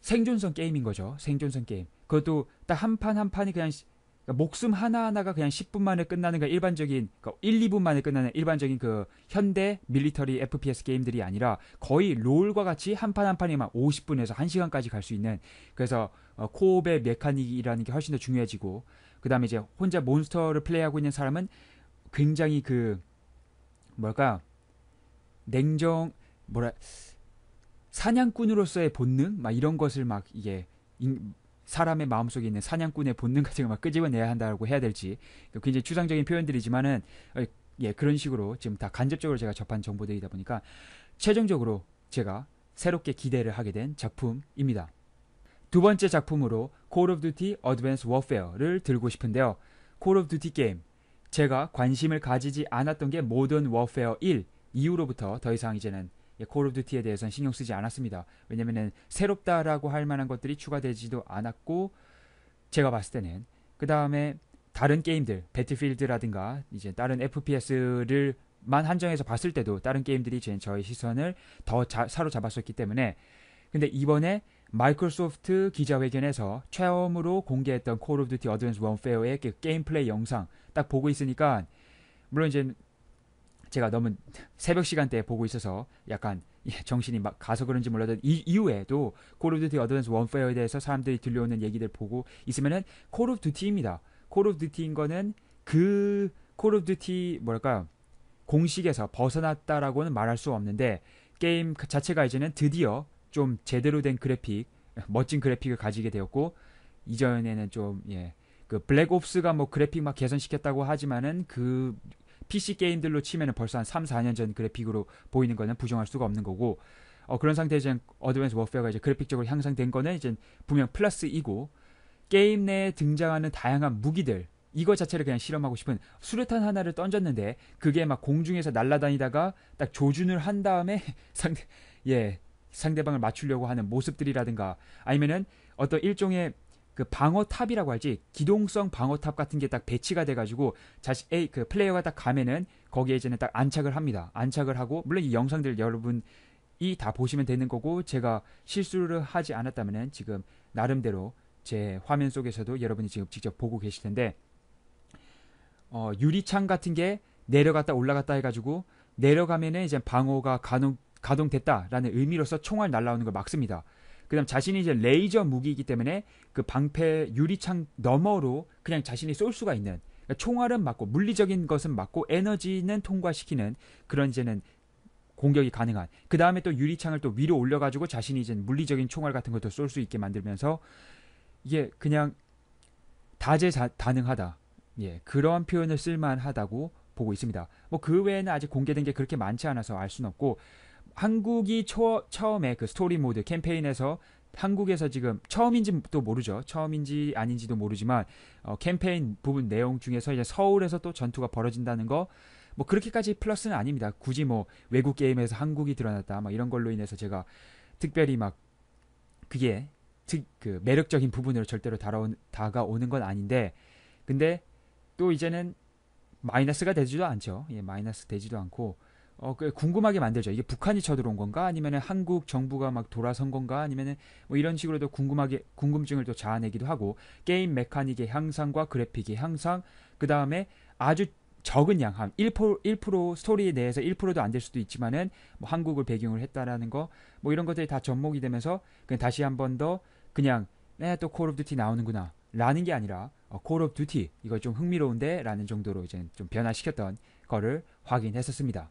Speaker 1: 생존성 게임인 거죠. 생존성 게임. 그것도 딱 한 판 한 판이 그냥 그러니까 목숨 하나하나가 그냥 10분 만에 끝나는 그 일반적인 그러니까 1, 2분 만에 끝나는 일반적인 그 현대 밀리터리 FPS 게임들이 아니라 거의 롤과 같이 한판 한 판이 막 50분에서 1시간까지 갈 수 있는 그래서 어, 코옵의 메카닉이라는 게 훨씬 더 중요해지고 그다음에 이제 혼자 몬스터를 플레이하고 있는 사람은 굉장히 그 뭘까 냉정 뭐라 사냥꾼으로서의 본능 막 이런 것을 막 이게 사람의 마음속에 있는 사냥꾼의 본능 같은 걸막 끄집어내야 한다고 해야 될지 그 굉장히 추상적인 표현들이지만은 어, 예 그런 식으로 지금 다 간접적으로 제가 접한 정보들이다 보니까 최종적으로 제가 새롭게 기대를 하게 된 작품입니다. 두 번째 작품으로 콜 오브 듀티 어드밴스 워페어를 들고 싶은데요. 콜 오브 듀티 게임 제가 관심을 가지지 않았던 게 모던 워페어 1 이후로부터 더 이상 이제는 예, 콜 오브 듀티에 대해서는 신경 쓰지 않았습니다. 왜냐면은 새롭다라고 할 만한 것들이 추가되지도 않았고 제가 봤을 때는 그 다음에 다른 게임들 배틀필드라든가 이제 다른 FPS를 만 한정해서 봤을 때도 다른 게임들이 제 저의 시선을 더 자, 사로잡았었기 때문에 근데 이번에 마이크로소프트 기자회견에서 처음으로 공개했던 콜 오브 듀티 어드밴스 원페어의 게임 플레이 영상 딱 보고 있으니까 물론 이제 제가 너무 새벽 시간대에 보고 있어서 약간 정신이 막 가서 그런지 몰라도 이 이후에도 콜 오브 듀티 어드밴스 원페어에 대해서 사람들이 들려오는 얘기들 보고 있으면은 콜 오브 듀티입니다. 콜 오브 듀티인 거는 그 콜 오브 듀티 뭐랄까요? 공식에서 벗어났다라고는 말할 수 없는데 게임 그 자체가 이제는 드디어 좀 제대로 된 그래픽, 멋진 그래픽을 가지게 되었고 이전에는 좀 예. 그 블랙 옵스가 뭐 그래픽 막 개선시켰다고 하지만은 그 PC 게임들로 치면은 벌써 한 3, 4년 전 그래픽으로 보이는 거는 부정할 수가 없는 거고 어, 그런 상태에서 어드밴스 워페어가 이제 그래픽적으로 향상된 거는 이제 분명 플러스이고 게임 내에 등장하는 다양한 무기들 이거 자체를 그냥 실험하고 싶은 수류탄 하나를 던졌는데 그게 막 공중에서 날아다니다가 딱 조준을 한 다음에 [laughs] 상대 예 상대방을 맞추려고 하는 모습들이라든가 아니면은 어떤 일종의 그 방어탑이라고 할지 기동성 방어탑 같은 게 딱 배치가 돼가지고 자신 A 그 플레이어가 딱 가면은 거기에 이제는 딱 안착을 합니다. 안착을 하고 물론 이 영상들 여러분이 다 보시면 되는 거고 제가 실수를 하지 않았다면은 지금 나름대로 제 화면 속에서도 여러분이 지금 직접 보고 계실 텐데 어, 유리창 같은 게 내려갔다 올라갔다 해가지고 내려가면은 이제 방어가 가동 가동됐다라는 의미로서 총알 날라오는 걸 막습니다. 그다음 자신이 이제 레이저 무기이기 때문에 그 방패 유리창 너머로 그냥 자신이 쏠 수가 있는 그러니까 총알은 맞고 물리적인 것은 맞고 에너지는 통과시키는 그런 이제는 공격이 가능한 그 다음에 또 유리창을 또 위로 올려가지고 자신이 이제 물리적인 총알 같은 것도 쏠 수 있게 만들면서 이게 그냥 다재다능하다 예 그런 표현을 쓸만하다고 보고 있습니다. 뭐 그 외에는 아직 공개된 게 그렇게 많지 않아서 알 수는 없고 한국이 초, 처음에 그 스토리 모드 캠페인에서 한국에서 지금 처음인지 도 모르죠. 처음인지 아닌지도 모르지만 어, 캠페인 부분 내용 중에서 이제 서울에서 또 전투가 벌어진다는 거. 뭐 그렇게까지 플러스는 아닙니다. 굳이 뭐 외국 게임에서 한국이 드러났다 막 이런 걸로 인해서 제가 특별히 막 그게 특, 그 매력적인 부분으로 절대로 다가온, 다가오는 건 아닌데 근데 또 이제는 마이너스가 되지도 않죠. 예, 마이너스 되지도 않고 어, 궁금하게 만들죠. 이게 북한이 쳐들어온 건가? 아니면 한국 정부가 막 돌아선 건가? 아니면 뭐 이런 식으로도 궁금하게, 궁금증을 또 자아내기도 하고, 게임 메카닉의 향상과 그래픽의 향상, 그 다음에 아주 적은 양함, 1%, 1% 스토리에 대해서 1%도 안 될 수도 있지만은, 뭐 한국을 배경을 했다라는 거, 뭐 이런 것들이 다 접목이 되면서, 그냥 다시 한 번 더, 그냥, 네, 또콜 오브 듀티 나오는구나. 라는 게 아니라, 어, 콜 오브 듀티, 이거 좀 흥미로운데? 라는 정도로 이제 좀 변화시켰던 거를 확인했었습니다.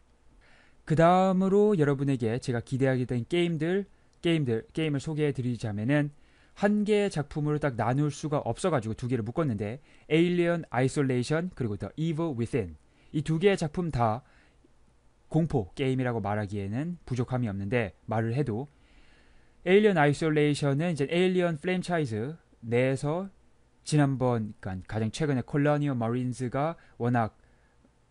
Speaker 1: 그 다음으로 여러분에게 제가 기대하게 된 게임들, 게임들, 게임을 소개해 드리자면은 한 개의 작품으로 딱 나눌 수가 없어가지고 두 개를 묶었는데 에일리언 아이솔레이션 그리고 더 이브 위센 이두 개의 작품 다 공포 게임이라고 말하기에는 부족함이 없는데 말을 해도 에일리언 아이솔레이션은 이제 에일리언 프랜차이즈 내에서 지난번 그러니까 가장 최근에 콜라니오 마린즈가 워낙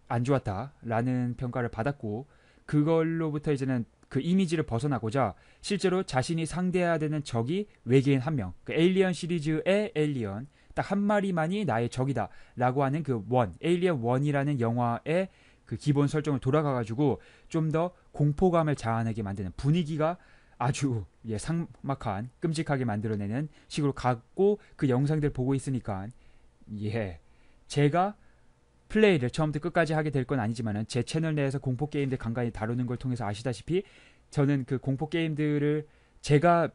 Speaker 1: 안 좋았다라는 평가를 받았고 그걸로부터 이제는 그 이미지를 벗어나고자 실제로 자신이 상대해야 되는 적이 외계인 한 명. 그 에일리언 시리즈의 에일리언 딱 한 마리만이 나의 적이다라고 하는 그 원, 에일리언 원이라는 영화의 그 기본 설정을 돌아가 가지고 좀 더 공포감을 자아내게 만드는 분위기가 아주 예, 상막한 끔찍하게 만들어내는 식으로 갖고 그 영상들 보고 있으니까 예 제가 플레이를 처음부터 끝까지 하게 될 건 아니지만은 제 채널 내에서 공포 게임들 간간히 다루는 걸 통해서 아시다시피 저는 그 공포 게임들을 제가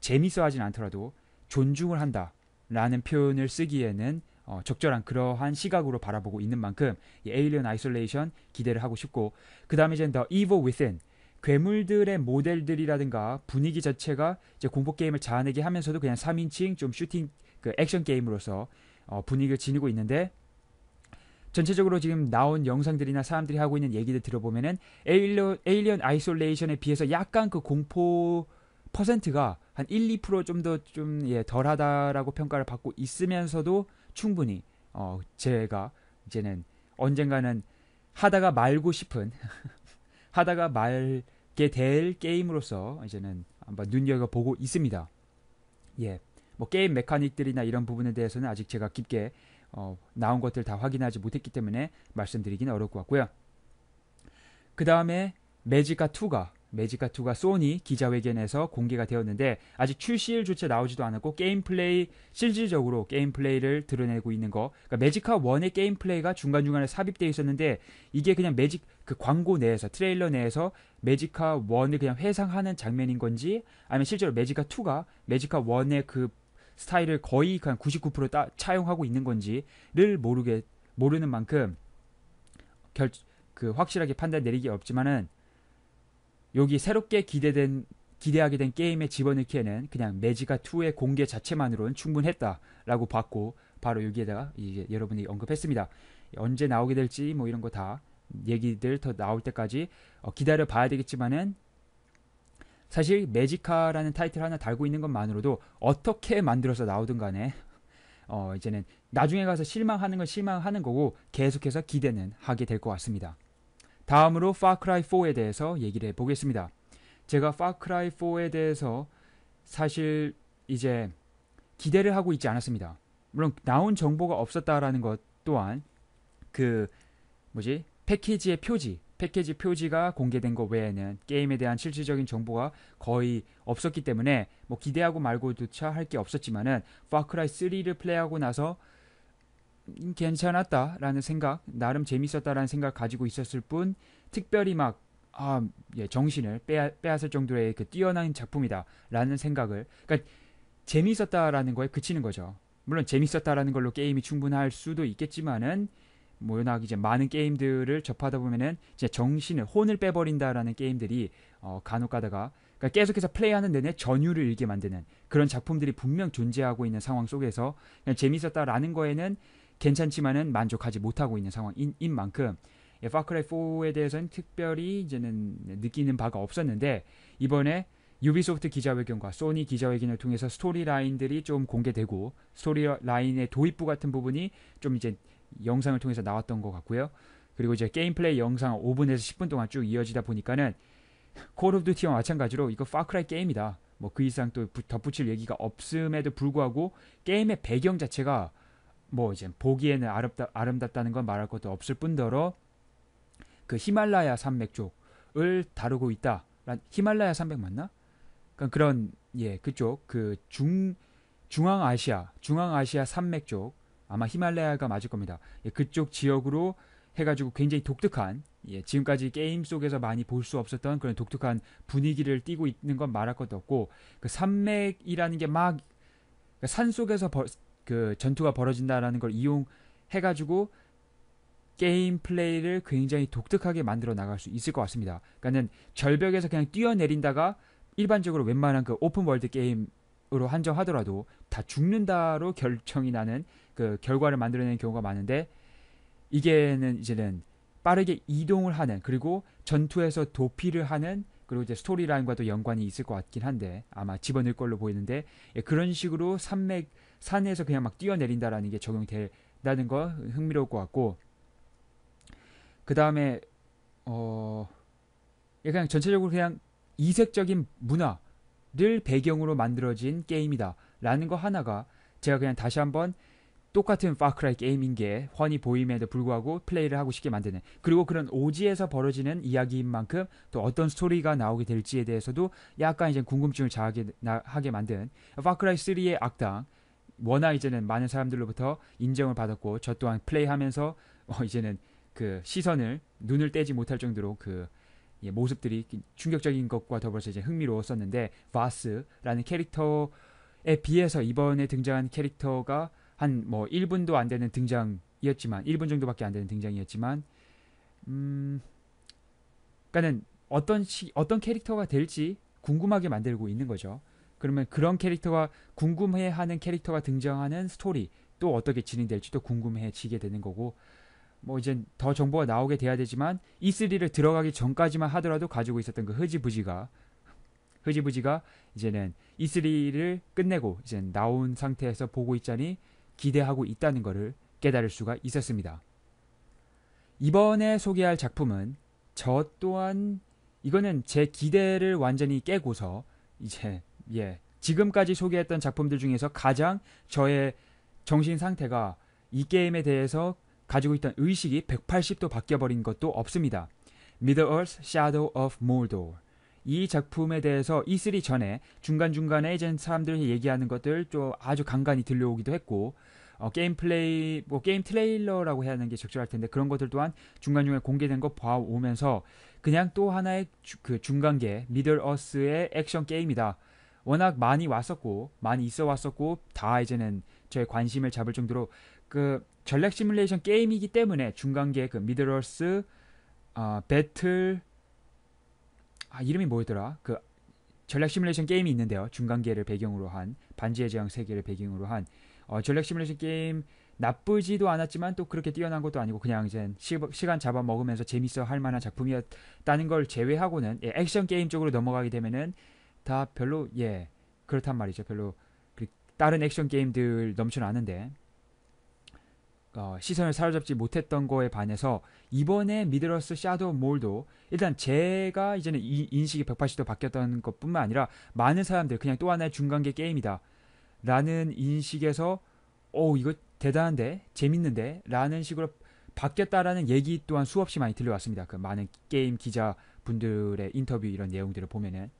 Speaker 1: 재밌어 하진 않더라도 존중을 한다라는 표현을 쓰기에는 어, 적절한 그러한 시각으로 바라보고 있는 만큼 에일리언 아이솔레이션 기대를 하고 싶고 그 다음에 이제 더 이보 위센 괴물들의 모델들이라든가 분위기 자체가 이제 공포 게임을 자아내게 하면서도 그냥 3인칭 좀 슈팅 그 액션 게임으로서 어, 분위기를 지니고 있는데 전체적으로 지금 나온 영상들이나 사람들이 하고 있는 얘기들 들어보면은 에일리언, 에일리언 아이솔레이션에 비해서 약간 그 공포 퍼센트가 한 1, 2%좀 더좀 예, 덜하다라고 평가를 받고 있으면서도 충분히 어 제가 이제는 언젠가는 하다가 말고 싶은 [laughs] 하다가 말게 될 게임으로서 이제는 한번 눈여겨 보고 있습니다. 예. 뭐 게임 메카닉들이나 이런 부분에 대해서는 아직 제가 깊게 어, 나온 것들 다 확인하지 못했기 때문에 말씀드리기는 어려울 것 같고요. 그 다음에 매지카 2가 매지카 2가 소니 기자회견에서 공개가 되었는데 아직 출시일조차 나오지도 않았고 게임 플레이 실질적으로 게임 플레이를 드러내고 있는 거. 그러니까 매지카 1의 게임 플레이가 중간중간에 삽입되어 있었는데 이게 그냥 매직 그 광고 내에서 트레일러 내에서 매지카 1을 그냥 회상하는 장면인 건지 아니면 실제로 매지카 2가 매지카 1의 그 스타일을 거의 그냥 99%다 차용하고 있는 건지를 모르게 모르는 만큼 결, 그 확실하게 판단 내리기 없지만은 여기 새롭게 기대된 기대하게 된 게임에 집어넣기에는 그냥 매지가 2의 공개 자체만으로는 충분했다라고 봤고 바로 여기에다가 이제 여러분이 언급했습니다. 언제 나오게 될지 뭐 이런 거 다 얘기들 더 나올 때까지 어, 기다려 봐야 되겠지만은 사실 매지카라는 타이틀 하나 달고 있는 것만으로도 어떻게 만들어서 나오든 간에 어 이제는 나중에 가서 실망하는 건 실망하는 거고 계속해서 기대는 하게 될 것 같습니다. 다음으로 파크라이 4에 대해서 얘기를 해보겠습니다. 제가 파크라이 4에 대해서 사실 이제 기대를 하고 있지 않았습니다. 물론 나온 정보가 없었다라는 것 또한 그 뭐지 패키지의 표지 패키지 표지가 공개된 것 외에는 게임에 대한 실질적인 정보가 거의 없었기 때문에 뭐 기대하고 말고 도차 할게 없었지만은 파크라이 3를 플레이하고 나서 음, 괜찮았다라는 생각, 나름 재밌었다라는 생각 가지고 있었을 뿐 특별히 막 아, 예, 정신을 빼앗, 빼앗을 정도의 그 뛰어난 작품이다라는 생각을 그러니까 재밌었다라는 거에 그치는 거죠. 물론 재밌었다라는 걸로 게임이 충분할 수도 있겠지만은 뭐나낙 이제 많은 게임들을 접하다 보면은 이제 정신을 혼을 빼버린다라는 게임들이 어, 간혹가다가 그러니까 계속해서 플레이하는 내내 전율을 잃게 만드는 그런 작품들이 분명 존재하고 있는 상황 속에서 그냥 재밌었다라는 거에는 괜찮지만은 만족하지 못하고 있는 상황인 만큼 예, 파크라이 4에 대해서는 특별히 이제는 느끼는 바가 없었는데 이번에 유비소프트 기자회견과 소니 기자회견을 통해서 스토리 라인들이 좀 공개되고 스토리 라인의 도입부 같은 부분이 좀 이제 영상을 통해서 나왔던 것 같고요. 그리고 이제 게임 플레이 영상 5분에서 10분 동안 쭉 이어지다 보니까는 콜 오브 듀티와 마찬가지로 이거 파크라이 게임이다. 뭐 그 이상 또 덧붙일 얘기가 없음에도 불구하고 게임의 배경 자체가 뭐 이제 보기에는 아름다, 아름답다는 건 말할 것도 없을 뿐더러 그 히말라야 산맥 쪽을 다루고 있다. 히말라야 산맥 맞나? 그러니까 그런예 그쪽 그 중 중앙아시아 중앙아시아 산맥 쪽 아마 히말라야가 맞을 겁니다. 예, 그쪽 지역으로 해가지고 굉장히 독특한 예, 지금까지 게임 속에서 많이 볼 수 없었던 그런 독특한 분위기를 띄고 있는 건 말할 것도 없고 그 산맥이라는 게 막 산 속에서 벌, 그 전투가 벌어진다라는 걸 이용해가지고 게임 플레이를 굉장히 독특하게 만들어 나갈 수 있을 것 같습니다. 그러니까는 절벽에서 그냥 뛰어내린다가 일반적으로 웬만한 그 오픈 월드 게임으로 한정하더라도 다 죽는다로 결정이 나는 그 결과를 만들어내는 경우가 많은데 이게는 이제는 빠르게 이동을 하는 그리고 전투에서 도피를 하는 그리고 이제 스토리라인과도 연관이 있을 것 같긴 한데 아마 집어넣을 걸로 보이는데 예, 그런 식으로 산맥 산에서 그냥 막 뛰어내린다라는 게 적용된다는 거 흥미로울 것 같고 그 다음에 어 예, 그냥 전체적으로 그냥 이색적인 문화를 배경으로 만들어진 게임이다라는 거 하나가 제가 그냥 다시 한번 똑같은 파크라이 게임인 게 훤히 보임에도 불구하고 플레이를 하고 싶게 만드는 그리고 그런 오지에서 벌어지는 이야기인 만큼 또 어떤 스토리가 나오게 될지에 대해서도 약간 이제 궁금증을 자하게 나, 하게 만든 파크라이 3의 악당 워낙 이제는 많은 사람들로부터 인정을 받았고 저 또한 플레이하면서 어, 이제는 그 시선을 눈을 떼지 못할 정도로 그 예, 모습들이 충격적인 것과 더불어서 이제 흥미로웠었는데 바스라는 캐릭터에 비해서 이번에 등장한 캐릭터가 한뭐 1분도 안 되는 등장이었지만 1분 정도밖에 안 되는 등장이었지만 음 그러니까는 어떤 시, 어떤 캐릭터가 될지 궁금하게 만들고 있는 거죠. 그러면 그런 캐릭터가 궁금해하는 캐릭터가 등장하는 스토리 또 어떻게 진행될지도 궁금해지게 되는 거고 뭐 이제 더 정보가 나오게 돼야 되지만 E3를 들어가기 전까지만 하더라도 가지고 있었던 그 흐지부지가 흐지부지가 이제는 E3를 끝내고 이제 나온 상태에서 보고 있자니 기대하고 있다는 것을 깨달을 수가 있었습니다. 이번에 소개할 작품은 저 또한 이거는 제 기대를 완전히 깨고서 이제 예 지금까지 소개했던 작품들 중에서 가장 저의 정신 상태가 이 게임에 대해서 가지고 있던 의식이 180도 바뀌어버린 것도 없습니다. Middle Earth Shadow of Mordor 이 작품에 대해서 E3 전에 중간중간에 이제 사람들이 얘기하는 것들 좀 아주 간간히 들려오기도 했고 어, 게임 플레이 뭐 게임 트레일러라고 해야 하는 게 적절할 텐데 그런 것들 또한 중간중간에 공개된 거 봐오면서 그냥 또 하나의 주, 그 중간계 미들 어스의 액션 게임이다. 워낙 많이 왔었고 많이 있어 왔었고 다 이제는 저의 관심을 잡을 정도로 그 전략 시뮬레이션 게임이기 때문에 중간계 그 미들 어스 어, 배틀 아, 이름이 뭐였더라? 그 전략 시뮬레이션 게임이 있는데요. 중간계를 배경으로 한 반지의 제왕 세계를 배경으로 한 어, 전략 시뮬레이션 게임 나쁘지도 않았지만 또 그렇게 뛰어난 것도 아니고 그냥 이제 시, 간 잡아먹으면서 재밌어 할 만한 작품이었다는 걸 제외하고는 예, 액션 게임 쪽으로 넘어가게 되면은 다 별로 예 그렇단 말이죠 별로 다른 액션 게임들 넘쳐나는데 어, 시선을 사로잡지 못했던 거에 반해서 이번에 미드러스 샤도우 몰도 일단 제가 이제는 이, 인식이 180도 바뀌었던 것뿐만 아니라 많은 사람들 그냥 또 하나의 중간계 게임이다 라는 인식에서 오 이거 대단한데 재밌는데 라는 식으로 바뀌었다라는 얘기 또한 수없이 많이 들려왔습니다 그 많은 게임 기자분들의 인터뷰 이런 내용들을 보면은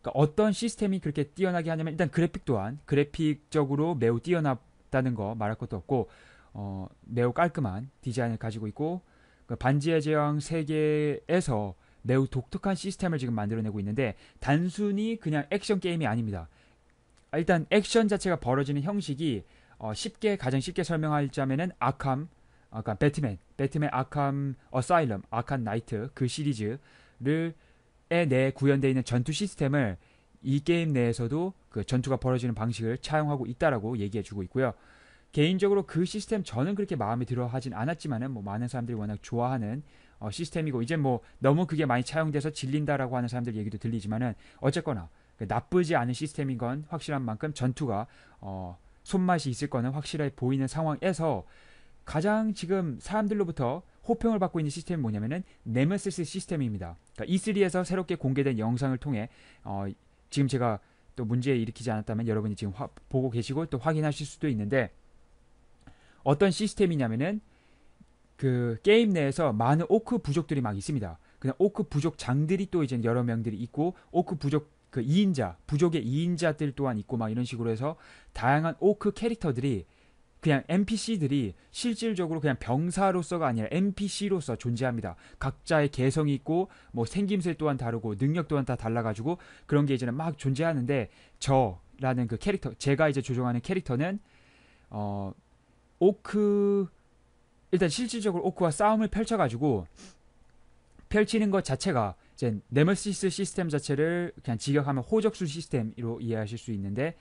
Speaker 1: 그러니까 어떤 시스템이 그렇게 뛰어나게 하냐면 일단 그래픽 또한 그래픽적으로 매우 뛰어나 없다는 거 말할 것도 없고 어, 매우 깔끔한 디자인을 가지고 있고 그 반지의 제왕 세계에서 매우 독특한 시스템을 지금 만들어내고 있는데 단순히 그냥 액션 게임이 아닙니다. 아, 일단 액션 자체가 벌어지는 형식이 어, 쉽게 가장 쉽게 설명하자면은 아캄 아까 그러니까 배트맨, 배트맨 아캄 어사일럼, 아캄 나이트 그 시리즈를 에내 구현되어 있는 전투 시스템을 이 게임 내에서도 그 전투가 벌어지는 방식을 차용하고 있다라고 얘기해주고 있고요. 개인적으로 그 시스템 저는 그렇게 마음에 들어 하진 않았지만은 뭐 많은 사람들이 워낙 좋아하는 어 시스템이고 이제 뭐 너무 그게 많이 차용돼서 질린다라고 하는 사람들 얘기도 들리지만은 어쨌거나 그 나쁘지 않은 시스템인 건 확실한 만큼 전투가 어 손맛이 있을 거는 확실해 보이는 상황에서 가장 지금 사람들로부터 호평을 받고 있는 시스템이 뭐냐면은 네메시스 시스템입니다. 그러니까 E3에서 새롭게 공개된 영상을 통해 어 지금 제가 또 문제 일으키지 않았다면 여러분이 지금 화, 보고 계시고 또 확인하실 수도 있는데 어떤 시스템이냐면은 그 게임 내에서 많은 오크 부족들이 막 있습니다. 그냥 오크 부족 장들이 또 이제 여러 명들이 있고 오크 부족 그 2인자, 부족의 2인자들 또한 있고 막 이런 식으로 해서 다양한 오크 캐릭터들이 그냥 NPC들이 실질적으로 그냥 병사로서가 아니라 NPC로서 존재합니다. 각자의 개성이 있고 뭐 생김새 또한 다르고 능력 또한 다 달라가지고 그런 게 이제는 막 존재하는데 저라는 그 캐릭터 제가 이제 조종하는 캐릭터는 어 오크 일단 실질적으로 오크와 싸움을 펼쳐가지고 펼치는 것 자체가 이제 네머시스 시스템 자체를 그냥 직역하면 호적수 시스템으로 이해하실 수 있는데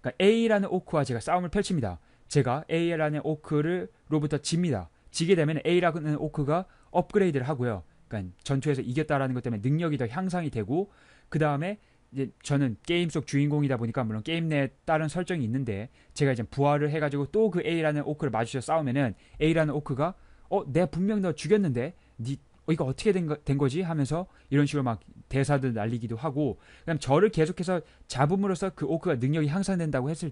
Speaker 1: 그러니까 A라는 오크와 제가 싸움을 펼칩니다. 제가 AL라는 오크를로부터 집니다. 지게 되면 A라는 오크가 업그레이드를 하고요. 그러니까 전투에서 이겼다라는 것 때문에 능력이 더 향상이 되고 그 다음에 이제 저는 게임 속 주인공이다 보니까 물론 게임 내에 다른 설정이 있는데 제가 이제 부활을 해가지고 또 그 A라는 오크를 마주쳐 싸우면은 A라는 오크가 어 내가 분명 너 죽였는데 니 어, 이거 어떻게 된, 거, 된 거지 하면서 이런 식으로 막 대사들 날리기도 하고 그다음 저를 계속해서 잡음으로써 그 오크가 능력이 향상된다고 했을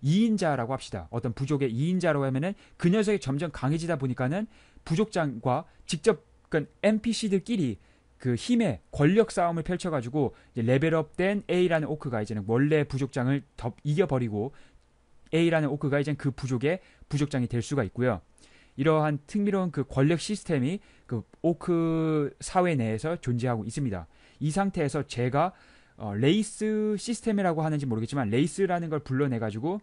Speaker 1: 때이인자라고 합시다. 어떤 부족의 이인자라고 하면은 그 녀석이 점점 강해지다 보니까는 부족장과 직접 그러니까 NPC들끼리 그 힘의 권력 싸움을 펼쳐가지고 레벨업된 A라는 오크가 이제는 원래 부족장을 덮 이겨버리고 A라는 오크가 이제 그 부족의 부족장이 될 수가 있고요. 이러한 특미로운 그 권력 시스템이 그 오크 사회 내에서 존재하고 있습니다. 이 상태에서 제가 어, 레이스 시스템이라고 하는지 모르겠지만 레이스라는 걸 불러내가지고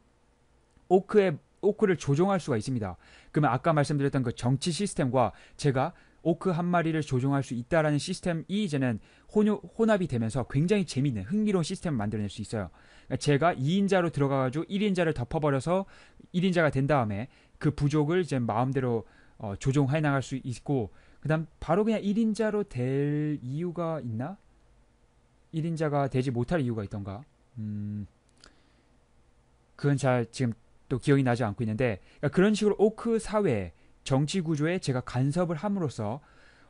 Speaker 1: 오크의 오크를 조종할 수가 있습니다. 그러면 아까 말씀드렸던 그 정치 시스템과 제가 오크 한 마리를 조종할 수 있다라는 시스템이 이제는 혼 혼합이 되면서 굉장히 재미있는 흥미로운 시스템을 만들어낼 수 있어요. 그러니까 제가 2인자로 들어가가지고 1인자를 덮어버려서 1인자가 된 다음에 그 부족을 이제 마음대로 어, 조종해 나갈 수 있고 그다음 바로 그냥 1인자로 될 이유가 있나? 1인자가 되지 못할 이유가 있던가 음, 그건 잘 지금 또 기억이 나지 않고 있는데 그러니까 그런 식으로 오크 사회 정치 구조에 제가 간섭을 함으로써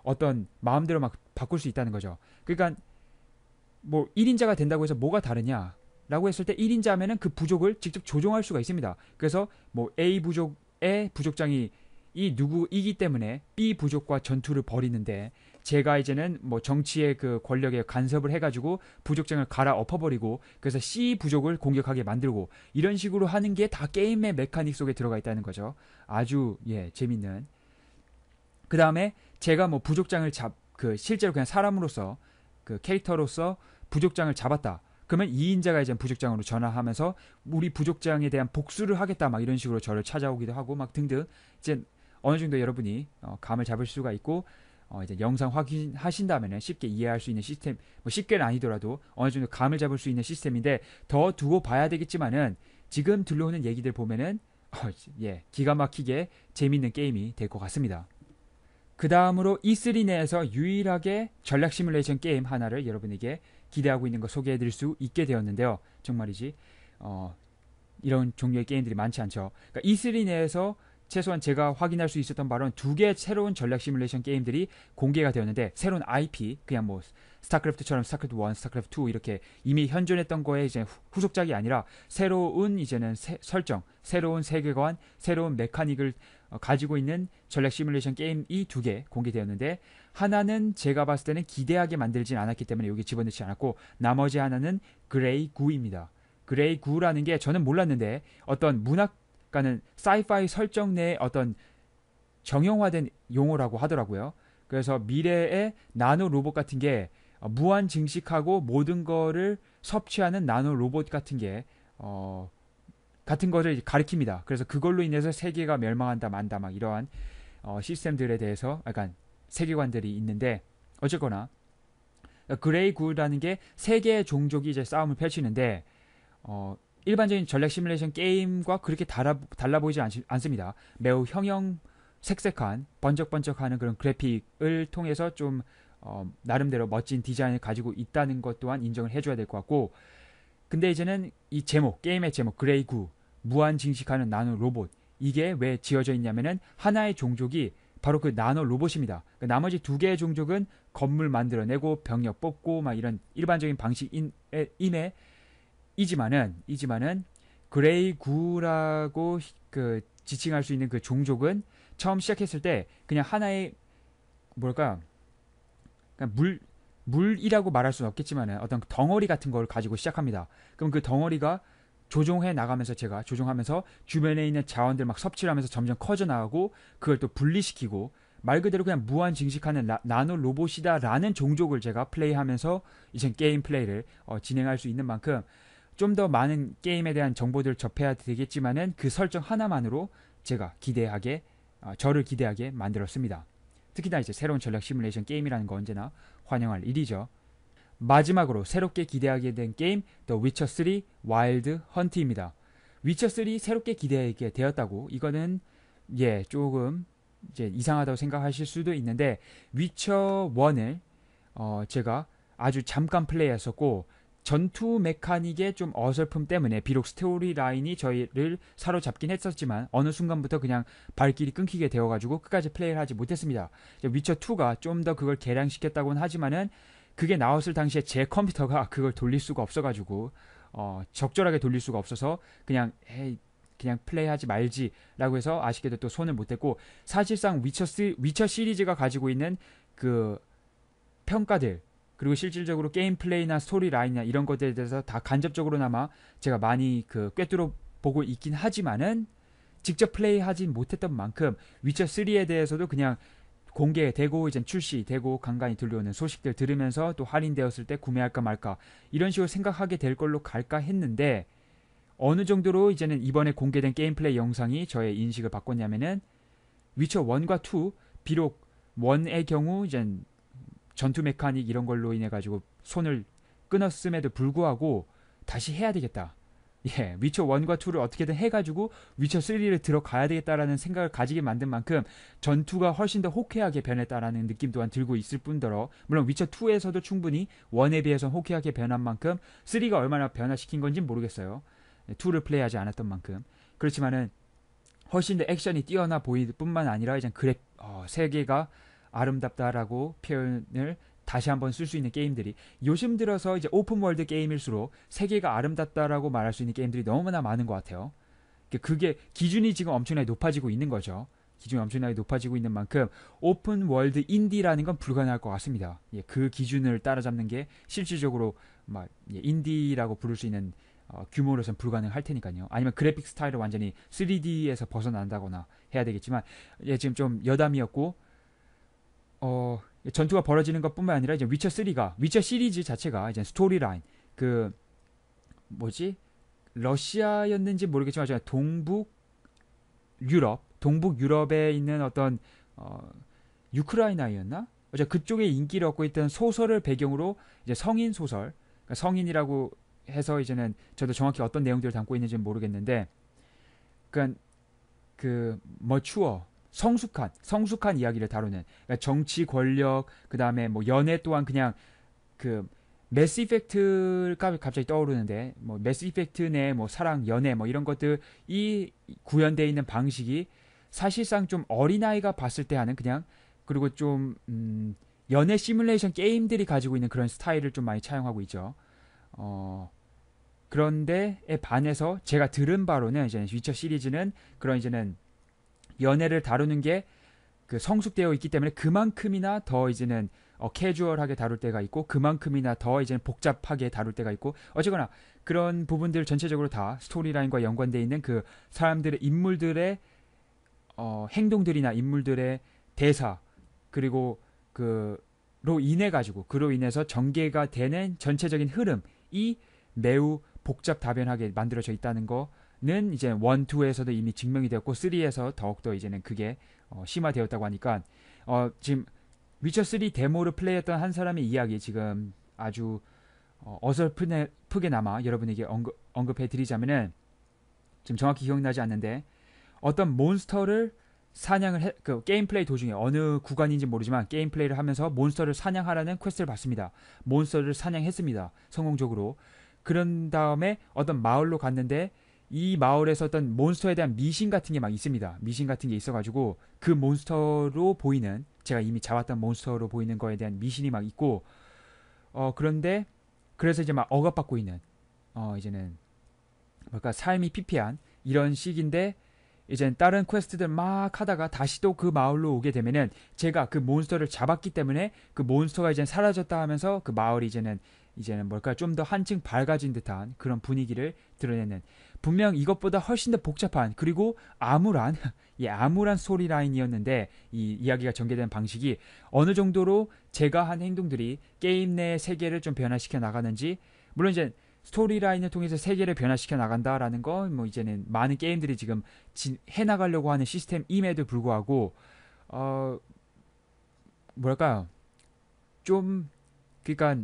Speaker 1: 어떤 마음대로 막 바꿀 수 있다는 거죠. 그러니까 뭐 1인자가 된다고 해서 뭐가 다르냐? 라고 했을 때 1인자면은 그 부족을 직접 조종할 수가 있습니다. 그래서 뭐 A 부족의 부족장이 이 누구이기 때문에 B 부족과 전투를 벌이는데 제가 이제는 뭐 정치의 그 권력에 간섭을 해가지고 부족장을 갈아 엎어버리고 그래서 C 부족을 공격하게 만들고 이런 식으로 하는 게 다 게임의 메카닉 속에 들어가 있다는 거죠. 아주 예 재밌는. 그 다음에 제가 뭐 부족장을 잡 그 실제로 그냥 사람으로서 그 캐릭터로서 부족장을 잡았다. 그러면 이인자가 이제 부족장으로 전화하면서 우리 부족장에 대한 복수를 하겠다 막 이런 식으로 저를 찾아오기도 하고 막 등등 이제 어느 정도 여러분이 어, 감을 잡을 수가 있고 어 이제 영상 확인하신다면 쉽게 이해할 수 있는 시스템, 뭐 쉽게는 아니더라도 어느 정도 감을 잡을 수 있는 시스템인데 더 두고 봐야 되겠지만은 지금 들려오는 얘기들 보면은 어, [laughs] 예 기가 막히게 재밌는 게임이 될 것 같습니다. 그 다음으로 E3 내에서 유일하게 전략 시뮬레이션 게임 하나를 여러분에게 기대하고 있는 거 소개해드릴 수 있게 되었는데요. 정말이지 어, 이런 종류의 게임들이 많지 않죠. 그러니까 E3 내에서 최소한 제가 확인할 수 있었던 바로는 두 개의 새로운 전략 시뮬레이션 게임들이 공개가 되었는데 새로운 IP 그냥 뭐 스타크래프트처럼 스타크래프트 1, 스타크래프트 2 이렇게 이미 현존했던 거에 이제 후속작이 아니라 새로운 이제는 새, 설정, 새로운 세계관, 새로운 메카닉을 어, 가지고 있는 전략 시뮬레이션 게임이 두 개 공개되었는데 하나는 제가 봤을 때는 기대하게 만들진 않았기 때문에 여기 집어넣지 않았고 나머지 하나는 그레이 9입니다 그레이 9라는게 저는 몰랐는데 어떤 문학 그러니까는 사이파이 설정 내에 어떤 정형화된 용어라고 하더라고요. 그래서 미래의 나노 로봇 같은 게 어, 무한 증식하고 모든 거를 섭취하는 나노 로봇 같은 게 어, 같은 거를 가리킵니다. 그래서 그걸로 인해서 세계가 멸망한다 만다 막 이러한 어, 시스템들에 대해서 약간 세계관들이 있는데 어쨌거나 어, 그레이 굴라는게세계의 종족이 이제 싸움을 펼치는데 어, 일반적인 전략 시뮬레이션 게임과 그렇게 달아, 달라 보이지 않, 않습니다. 매우 형형 색색한 번쩍번쩍하는 그런 그래픽을 통해서 좀 어, 나름대로 멋진 디자인을 가지고 있다는 것 또한 인정을 해줘야 될 것 같고 근데 이제는 이 제목 게임의 제목 그레이구 무한 증식하는 나노 로봇 이게 왜 지어져 있냐면은 하나의 종족이 바로 그 나노 로봇입니다. 그 나머지 두 개의 종족은 건물 만들어내고 병력 뽑고 막 이런 일반적인 방식인에 이지만은 이지만은 그레이구라고 그 지칭할 수 있는 그 종족은 처음 시작했을 때 그냥 하나의 뭘까 그러물 물이라고 말할 수는 없겠지만은 어떤 덩어리 같은 걸 가지고 시작합니다. 그럼 그 덩어리가 조종해 나가면서 제가 조종하면서 주변에 있는 자원들 막 섭취를 하면서 점점 커져 나가고 그걸 또 분리시키고 말 그대로 그냥 무한 증식하는 나, 노 로봇이다라는 종족을 제가 플레이하면서 이젠 게임 플레이를 어, 진행할 수 있는 만큼 좀더 많은 게임에 대한 정보들을 접해야 되겠지만은 그 설정 하나만으로 제가 기대하게 아, 저를 기대하게 만들었습니다. 특히나 이제 새로운 전략 시뮬레이션 게임이라는 거 언제나 환영할 일이죠. 마지막으로 새롭게 기대하게 된 게임 더 위쳐 3 와일드 헌트입니다. 위쳐 3 새롭게 기대하게 되었다고 이거는 예 조금 이제 이상하다고 생각하실 수도 있는데 위쳐 1을 어, 제가 아주 잠깐 플레이했었고 전투 메카닉의 좀 어설픔 때문에 비록 스토리 라인이 저희를 사로잡긴 했었지만 어느 순간부터 그냥 발길이 끊기게 되어가지고 끝까지 플레이를 하지 못했습니다. 위쳐 2가 좀 더 그걸 개량시켰다고는 하지만은 그게 나왔을 당시에 제 컴퓨터가 그걸 돌릴 수가 없어가지고 어, 적절하게 돌릴 수가 없어서 그냥 에이, 그냥 플레이하지 말지라고 해서 아쉽게도 또 손을 못 댔고 사실상 위쳐 시, 위쳐 시리즈가 가지고 있는 그 평가들 그리고 실질적으로 게임 플레이나 스토리 라인이나 이런 것들에 대해서 다 간접적으로나마 제가 많이 그 꿰뚫어 보고 있긴 하지만은 직접 플레이하진 못했던 만큼 위쳐 3에 대해서도 그냥 공개되고 이제 출시되고 간간히 들려오는 소식들 들으면서 또 할인되었을 때 구매할까 말까 이런 식으로 생각하게 될 걸로 갈까 했는데 어느 정도로 이제는 이번에 공개된 게임 플레이 영상이 저의 인식을 바꿨냐면은 위쳐 1과 2 비록 1의 경우 이제 전투 메카닉 이런 걸로 인해 가지고 손을 끊었음에도 불구하고 다시 해야 되겠다. [laughs] 예, 위쳐 1과 2를 어떻게든 해가지고 위쳐 3를 들어가야 되겠다라는 생각을 가지게 만든 만큼 전투가 훨씬 더 호쾌하게 변했다라는 느낌 또한 들고 있을 뿐더러 물론 위쳐 2에서도 충분히 1에 비해서 호쾌하게 변한 만큼 3가 얼마나 변화시킨 건진 모르겠어요. 2를 예, 플레이하지 않았던 만큼 그렇지만은 훨씬 더 액션이 뛰어나 보일 뿐만 아니라 이제 그래 어, 세계가 아름답다라고 표현을 다시 한번 쓸 수 있는 게임들이 요즘 들어서 이제 오픈월드 게임일수록 세계가 아름답다라고 말할 수 있는 게임들이 너무나 많은 것 같아요. 그러니까 그게 기준이 지금 엄청나게 높아지고 있는 거죠. 기준이 엄청나게 높아지고 있는 만큼 오픈월드 인디라는 건 불가능할 것 같습니다. 예, 그 기준을 따라잡는 게 실질적으로 막 예, 인디라고 부를 수 있는 어, 규모로선 불가능할 테니까요. 아니면 그래픽 스타일을 완전히 3D에서 벗어난다거나 해야 되겠지만 예, 지금 좀 여담이었고 어, 전투가 벌어지는 것뿐만 아니라 이제 위쳐 3가 위쳐 시리즈 자체가 이제 스토리라인 그 뭐지 러시아였는지 모르겠지만 동북 유럽 동북 유럽에 있는 어떤 어, 우크라이나였나 어제 그쪽에 인기를 얻고 있던 소설을 배경으로 이제 성인 소설 그러니까 성인이라고 해서 이제는 저도 정확히 어떤 내용들을 담고 있는지는 모르겠는데 그러그 그러니까 머추어 성숙한 성숙한 이야기를 다루는 그러니까 정치 권력 그다음에 뭐 연애 또한 그냥 그 메스 이펙트가 갑자기 떠오르는데 뭐 메스 이펙트 내 뭐 사랑 연애 뭐 이런 것들 이 구현되어 있는 방식이 사실상 좀 어린아이가 봤을 때 하는 그냥 그리고 좀 음, 연애 시뮬레이션 게임들이 가지고 있는 그런 스타일을 좀 많이 차용하고 있죠. 어 그런데에 반해서 제가 들은 바로는 이제 위쳐 시리즈는 그런 이제는 연애를 다루는 게 그 성숙되어 있기 때문에 그만큼이나 더 이제는 어, 캐주얼하게 다룰 때가 있고 그만큼이나 더 이제는 복잡하게 다룰 때가 있고 어쨌거나 그런 부분들 전체적으로 다 스토리라인과 연관되어 있는 그 사람들의 인물들의 어, 행동들이나 인물들의 대사 그리고 그로 인해 가지고 그로 인해서 전개가 되는 전체적인 흐름이 매우 복잡 다변하게 만들어져 있다는 거는 이제 1, 2에서도 이미 증명이 되었고 3에서 더욱더 이제는 그게 어, 심화되었다고 하니까 어, 지금 위쳐 3 데모를 플레이했던 한 사람의 이야기 지금 아주 어, 설프게 남아 여러분에게 언급, 언급해드리자면은 지금 정확히 기억나지 않는데 어떤 몬스터를 사냥을 해, 그 게임 플레이 도중에 어느 구간인지 모르지만 게임 플레이를 하면서 몬스터를 사냥하라는 퀘스트를 받습니다. 몬스터를 사냥했습니다. 성공적으로. 그런 다음에 어떤 마을로 갔는데 이 마을에서 어떤 몬스터에 대한 미신 같은 게 막 있습니다. 미신 같은 게 있어가지고 그 몬스터로 보이는 제가 이미 잡았던 몬스터로 보이는 거에 대한 미신이 막 있고 어 그런데 그래서 이제 막 억압받고 있는 어 이제는 그러까 삶이 피폐한 이런 시기인데 이젠 다른 퀘스트들 막 하다가 다시 또 그 마을로 오게 되면은 제가 그 몬스터를 잡았기 때문에 그 몬스터가 이제 사라졌다 하면서 그 마을이 이제는 이제는 뭘까 좀 더 한층 밝아진 듯한 그런 분위기를 드러내는 분명 이것보다 훨씬 더 복잡한 그리고 암울한 예, [laughs] 암울한 스리 라인이었는데 이 이야기가 전개된 방식이 어느 정도로 제가 한 행동들이 게임 내 세계를 좀 변화시켜 나가는지 물론 이제 스토리 라인을 통해서 세계를 변화시켜 나간다라는 건뭐 이제는 많은 게임들이 지금 해나가려고 하는 시스템임에도 불구하고 어 뭐랄까요 좀 그러니까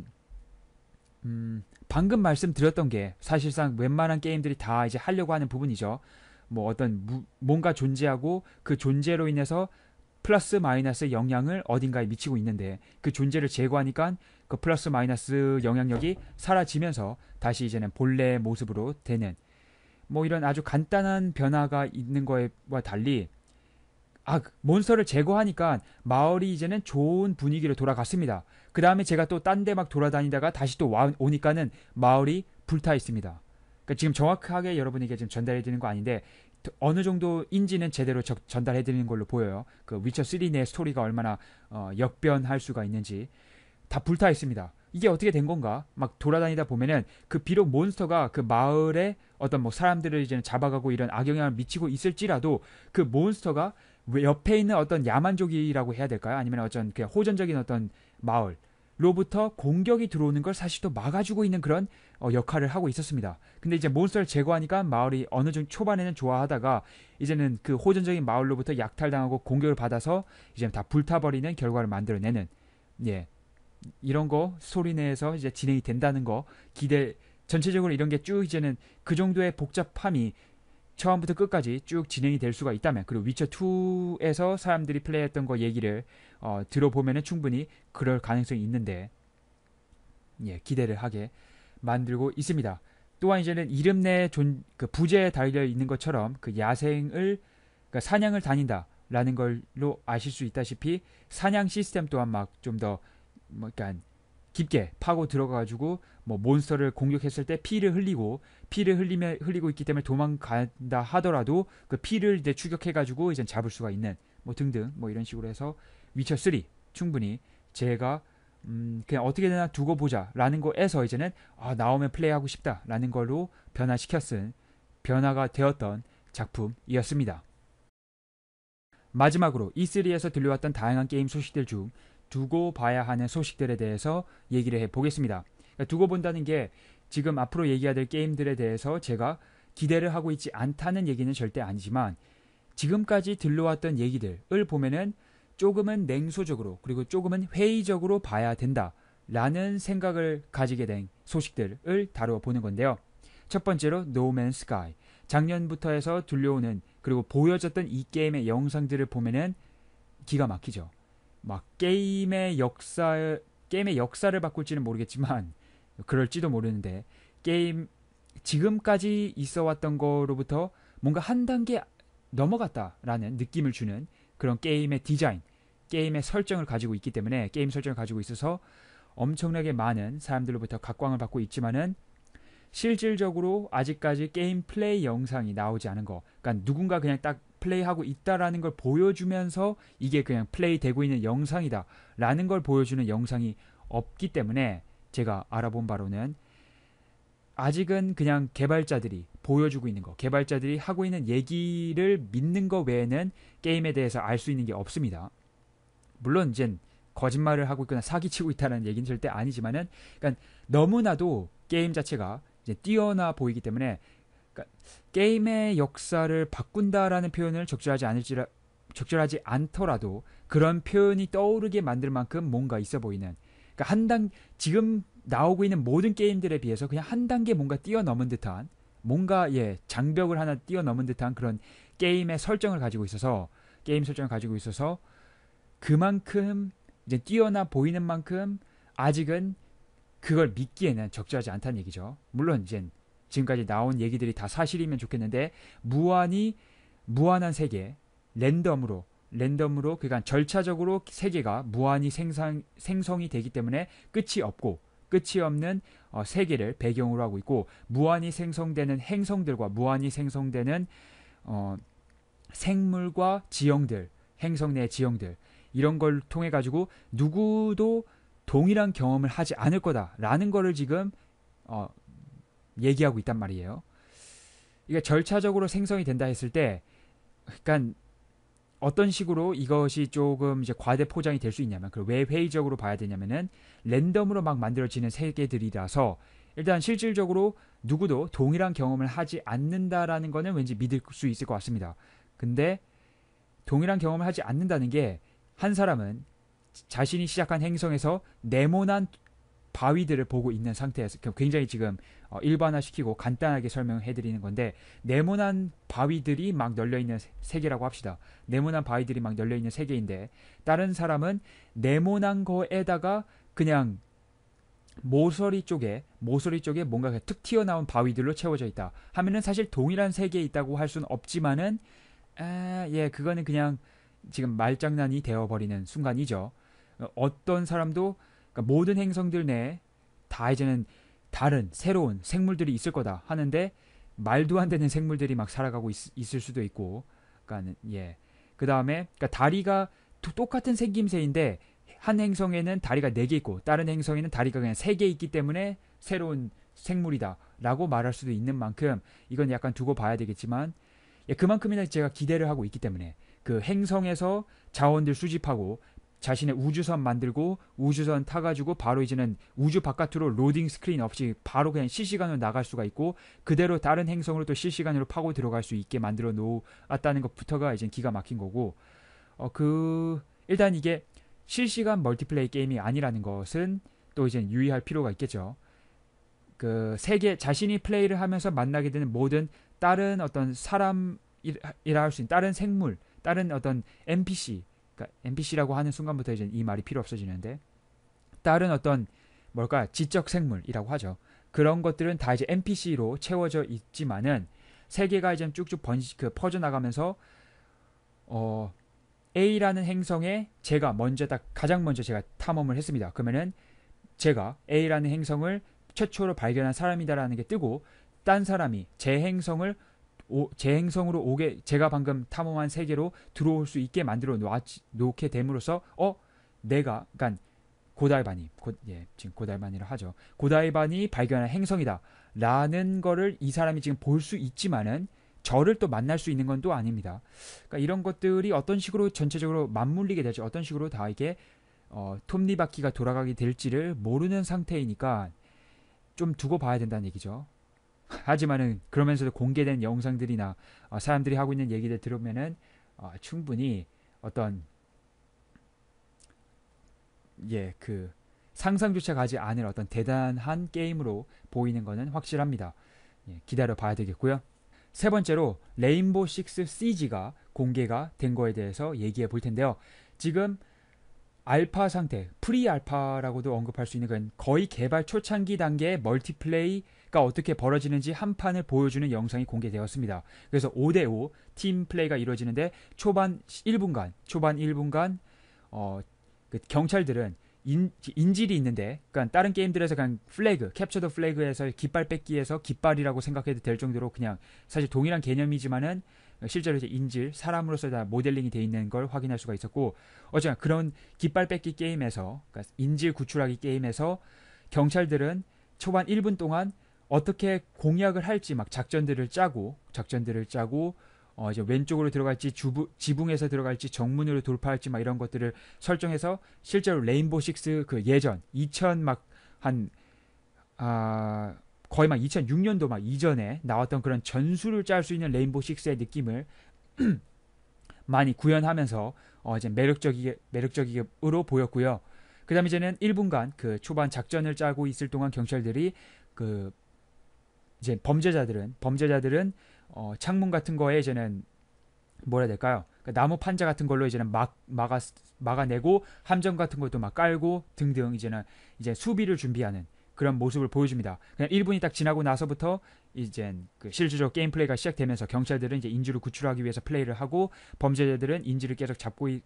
Speaker 1: 음 방금 말씀드렸던 게 사실상 웬만한 게임들이 다 이제 하려고 하는 부분이죠. 뭐 어떤 무, 뭔가 존재하고 그 존재로 인해서 플러스 마이너스 영향을 어딘가에 미치고 있는데 그 존재를 제거하니까 그 플러스 마이너스 영향력이 사라지면서 다시 이제는 본래의 모습으로 되는 뭐 이런 아주 간단한 변화가 있는 거와 에 달리 아 그 몬스터를 제거하니까 마을이 이제는 좋은 분위기로 돌아갔습니다. 그 다음에 제가 또 딴 데 막 돌아다니다가 다시 또 와, 오니까는 마을이 불타 있습니다. 그러니까 지금 정확하게 여러분에게 지금 전달해 드리는 거 아닌데 어느 정도인지는 제대로 적, 전달해 드리는 걸로 보여요. 그 위쳐 3 내 스토리가 얼마나 어, 역변할 수가 있는지 다 불타 있습니다. 이게 어떻게 된 건가? 막 돌아다니다 보면은 그 비록 몬스터가 그 마을에 어떤 뭐 사람들을 이제 잡아가고 이런 악영향을 미치고 있을지라도 그 몬스터가 옆에 있는 어떤 야만족이라고 해야 될까요? 아니면 어떤 호전적인 어떤 마을로부터 공격이 들어오는 걸 사실 또 막아주고 있는 그런 어, 역할을 하고 있었습니다. 근데 이제 몬스터를 제거하니까 마을이 어느 정도 초반에는 좋아하다가 이제는 그 호전적인 마을로부터 약탈당하고 공격을 받아서 이제 다 불타버리는 결과를 만들어내는 예 이런 거소리 내에서 이제 진행이 된다는 거 기대 전체적으로 이런 게 쭉 이제는 그 정도의 복잡함이 처음부터 끝까지 쭉 진행이 될 수가 있다면 그리고 위쳐 2에서 사람들이 플레이했던 거 얘기를 어, 들어보면 충분히 그럴 가능성이 있는데 예, 기대를 하게 만들고 있습니다. 또한 이제는 이름 내 존, 그부재에 달려 있는 것처럼 그 야생을 그러니까 사냥을 다닌다라는 걸로 아실 수 있다시피 사냥 시스템 또한 막 좀 더 뭐, 그러 그러니까 깊게 파고 들어가가지고 뭐 몬스터를 공격했을 때 피를 흘리고 피를 흘리며 흘리고 있기 때문에 도망간다 하더라도 그 피를 이제 추격해가지고 이제 잡을 수가 있는 뭐 등등 뭐 이런 식으로 해서 위쳐 3 충분히 제가 음, 그냥 어떻게 되나 두고 보자라는 거에서 이제는 아, 나오면 플레이하고 싶다라는 걸로 변화시켰은 변화가 되었던 작품이었습니다. 마지막으로 E3에서 들려왔던 다양한 게임 소식들 중 두고 봐야 하는 소식들에 대해서 얘기를 해 보겠습니다. 그러니까 두고 본다는 게 지금 앞으로 얘기해야 될 게임들에 대해서 제가 기대를 하고 있지 않다는 얘기는 절대 아니지만 지금까지 들려왔던 얘기들을 보면은 조금은 냉소적으로 그리고 조금은 회의적으로 봐야 된다라는 생각을 가지게 된 소식들을 다뤄 보는 건데요. 첫 번째로 노맨 스카이. 작년부터 해서 들려오는 그리고 보여졌던 이 게임의 영상들을 보면은 기가 막히죠. 막 게임의 역사 게임의 역사를 바꿀지는 모르겠지만 [laughs] 그럴지도 모르는데 게임 지금까지 있어 왔던 거로부터 뭔가 한 단계 넘어갔다라는 느낌을 주는 그런 게임의 디자인 게임의 설정을 가지고 있기 때문에 게임 설정을 가지고 있어서 엄청나게 많은 사람들로부터 각광을 받고 있지만은 실질적으로 아직까지 게임 플레이 영상이 나오지 않은 거. 그러니까 누군가 그냥 딱 플레이하고 있다라는 걸 보여주면서 이게 그냥 플레이 되고 있는 영상이다. 라는 걸 보여주는 영상이 없기 때문에 제가 알아본 바로는 아직은 그냥 개발자들이 보여주고 있는 거, 개발자들이 하고 있는 얘기를 믿는 거 외에는 게임에 대해서 알 수 있는 게 없습니다. 물론 이제 거짓말을 하고 있거나 사기치고 있다는 얘기는 절대 아니지만은 그러니까 너무나도 게임 자체가 이제 뛰어나 보이기 때문에 그러니까 게임의 역사를 바꾼다라는 표현을 적절하지 않을지라 적절하지 않더라도 그런 표현이 떠오르게 만들 만큼 뭔가 있어 보이는 그러니까 한단 지금 나오고 있는 모든 게임들에 비해서 그냥 한 단계 뭔가 뛰어넘은 듯한 뭔가 예 장벽을 하나 뛰어넘은 듯한 그런 게임의 설정을 가지고 있어서 게임 설정을 가지고 있어서 그만큼 이제 뛰어나 보이는 만큼 아직은 그걸 믿기에는 적절하지 않다는 얘기죠. 물론 이제 지금까지 나온 얘기들이 다 사실이면 좋겠는데 무한히 무한한 세계 랜덤으로 랜덤으로 그러 그러니까 절차적으로 세계가 무한히 생성, 생성이 되기 때문에 끝이 없고 끝이 없는 어, 세계를 배경으로 하고 있고 무한히 생성되는 행성들과 무한히 생성되는 어, 생물과 지형들 행성 내 지형들 이런 걸 통해 가지고 누구도 동일한 경험을 하지 않을 거다라는 거를 지금 어, 얘기하고 있단 말이에요. 이게 절차적으로 생성이 된다 했을 때, 그러니까 어떤 식으로 이것이 조금 이제 과대 포장이 될 수 있냐면, 그걸 왜 회의적으로 봐야 되냐면은 랜덤으로 막 만들어지는 세계들이라서 일단 실질적으로 누구도 동일한 경험을 하지 않는다라는 거는 왠지 믿을 수 있을 것 같습니다. 근데 동일한 경험을 하지 않는다는 게한 사람은 자신이 시작한 행성에서 네모난 바위들을 보고 있는 상태에서 굉장히 지금 어, 일반화시키고 간단하게 설명해 드리는 건데 네모난 바위들이 막 널려 있는 세계라고 합시다. 네모난 바위들이 막 널려 있는 세계인데 다른 사람은 네모난 거에다가 그냥 모서리 쪽에 모서리 쪽에 뭔가 특 튀어나온 바위들로 채워져 있다. 하면은 사실 동일한 세계에 있다고 할 수는 없지만은 아, 예 그거는 그냥 지금 말장난이 되어버리는 순간이죠. 어, 어떤 사람도 그러니까 모든 행성들 내에 다 이제는 다른 새로운 생물들이 있을 거다 하는데 말도 안 되는 생물들이 막 살아가고 있, 을 수도 있고, 그러니까 예, 그 다음에 그러니까 다리가 똑같은 생김새인데 한 행성에는 다리가 네 개 있고 다른 행성에는 다리가 그냥 세 개 있기 때문에 새로운 생물이다라고 말할 수도 있는 만큼 이건 약간 두고 봐야 되겠지만 예, 그만큼이나 제가 기대를 하고 있기 때문에 그 행성에서 자원들 수집하고 자신의 우주선 만들고 우주선 타가지고 바로 이제는 우주 바깥으로 로딩 스크린 없이 바로 그냥 실시간으로 나갈 수가 있고 그대로 다른 행성으로 또 실시간으로 파고 들어갈 수 있게 만들어 놓았다는 것부터가 이제 기가 막힌 거고 어 그 일단 이게 실시간 멀티플레이 게임이 아니라는 것은 또 이제 유의할 필요가 있겠죠. 그 세계 자신이 플레이를 하면서 만나게 되는 모든 다른 어떤 사람이라 할 수 있는 다른 생물 다른 어떤 NPC, 그러니까 NPC라고 하는 순간부터 이제 이 말이 필요 없어지는데 다른 어떤 뭘까 지적 생물이라고 하죠. 그런 것들은 다 이제 NPC로 채워져 있지만은 세계가 이제 쭉쭉 번지 그 퍼져 나가면서 어 A라는 행성에 제가 먼저 딱 가장 먼저 제가 탐험을 했습니다. 그러면은 제가 A라는 행성을 최초로 발견한 사람이다라는 게 뜨고 딴 사람이 제 행성을 오, 제 행성으로 오게 제가 방금 탐험한 세계로 들어올 수 있게 만들어 놓아, 놓게 됨으로써 어 내가 그러니까 고달바니 곧예 지금 고달바니를 하죠 고달바니 발견한 행성이다라는 거를 이 사람이 지금 볼 수 있지만은 저를 또 만날 수 있는 건 또 아닙니다. 그러니까 이런 것들이 어떤 식으로 전체적으로 맞물리게 될지 어떤 식으로 다 이게 어, 톱니바퀴가 돌아가게 될지를 모르는 상태이니까 좀 두고 봐야 된다는 얘기죠. 하지만은 그러면서도 공개된 영상들이나 어, 사람들이 하고 있는 얘기들 들으면은 어, 충분히 어떤 예그 상상조차 가지 않을 어떤 대단한 게임으로 보이는 것은 확실합니다. 예, 기다려 봐야 되겠고요. 세 번째로 레인보우 6 시지가 공개가 된 거에 대해서 얘기해 볼 텐데요. 지금 알파 상태, 프리 알파라고도 언급할 수 있는 건 거의 개발 초창기 단계의 멀티플레이 가 어떻게 벌어지는지 한 판을 보여주는 영상이 공개되었습니다. 그래서 5대5 팀 플레이가 이루어지는데 초반 1분간, 초반 1분간 어, 그 경찰들은 인, 인질이 있는데, 그니까 다른 게임들에서 그냥 플래그, 캡처더 플래그에서 깃발 뺏기에서 깃발이라고 생각해도 될 정도로 그냥 사실 동일한 개념이지만은 실제로 이제 인질, 사람으로서 다 모델링이 돼 있는 걸 확인할 수가 있었고, 어쨌든 그런 깃발 뺏기 게임에서, 그니까 인질 구출하기 게임에서 경찰들은 초반 1분 동안 어떻게 공약을 할지 막 작전들을 짜고 작전들을 짜고 어 이제 왼쪽으로 들어갈지 주부, 지붕에서 들어갈지 정문으로 돌파할지 막 이런 것들을 설정해서 실제로 레인보우 식스 그 예전 2000 막 한 아 거의 막 2006년도 막 이전에 나왔던 그런 전술을 짤 수 있는 레인보우 식스의 느낌을 [clears throat] 많이 구현하면서 어 이제 매력적이 게 매력적으로 이게 보였고요. 그다음 에 이제는 1분간 그 초반 작전을 짜고 있을 동안 경찰들이 그 이제 범죄자들은 범죄자들은 어, 창문 같은 거에 이제는 뭐라 해야 될까요? 그러니까 나무 판자 같은 걸로 이제는 막 막아 막아내고 함정 같은 것도 막 깔고 등등 이제는 이제 수비를 준비하는 그런 모습을 보여줍니다. 그냥 1분이 딱 지나고 나서부터 이제 그 실질적 게임 플레이가 시작되면서 경찰들은 이제 인질을 구출하기 위해서 플레이를 하고 범죄자들은 인질을 계속 잡고 이,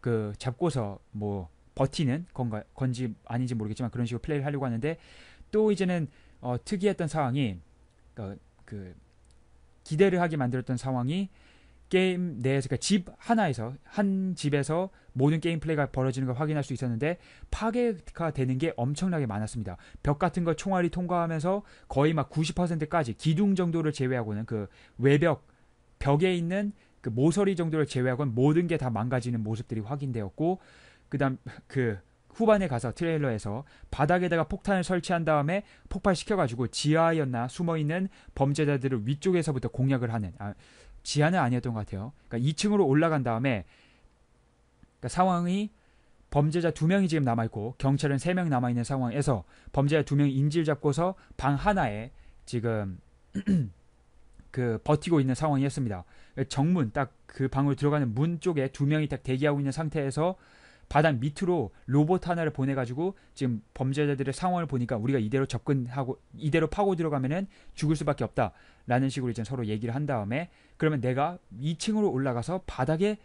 Speaker 1: 그 잡고서 뭐 버티는 건가 건지 아닌지 모르겠지만 그런 식으로 플레이를 하려고 하는데 또 이제는 어, 특이했던 상황이 그러니까 그 기대를 하게 만들었던 상황이 게임 내에서 그러니까 집 하나에서 한 집에서 모든 게임 플레이가 벌어지는 걸 확인할 수 있었는데 파괴가 되는 게 엄청나게 많았습니다. 벽 같은 거 총알이 통과하면서 거의 막 90%까지 기둥 정도를 제외하고는 그 외벽 벽에 있는 그 모서리 정도를 제외하고는 모든 게 다 망가지는 모습들이 확인되었고 그다음 그 후반에 가서 트레일러에서 바닥에다가 폭탄을 설치한 다음에 폭발시켜가지고 지하였나 숨어있는 범죄자들을 위쪽에서부터 공략을 하는 아, 지하는 아니었던 것 같아요. 그러니까 2층으로 올라간 다음에 그러니까 상황이 범죄자 두 명이 지금 남아있고 경찰은 세 명 남아있는 상황에서 범죄자 두 명 인질 잡고서 방 하나에 지금 [clears throat] 그 버티고 있는 상황이었습니다. 정문 딱 그 방으로 들어가는 문 쪽에 두 명이 딱 대기하고 있는 상태에서 바닥 밑으로 로봇 하나를 보내가지고 지금 범죄자들의 상황을 보니까 우리가 이대로 접근하고 이대로 파고 들어가면은 죽을 수밖에 없다라는 식으로 이제 서로 얘기를 한 다음에 그러면 내가 2층으로 올라가서 바닥에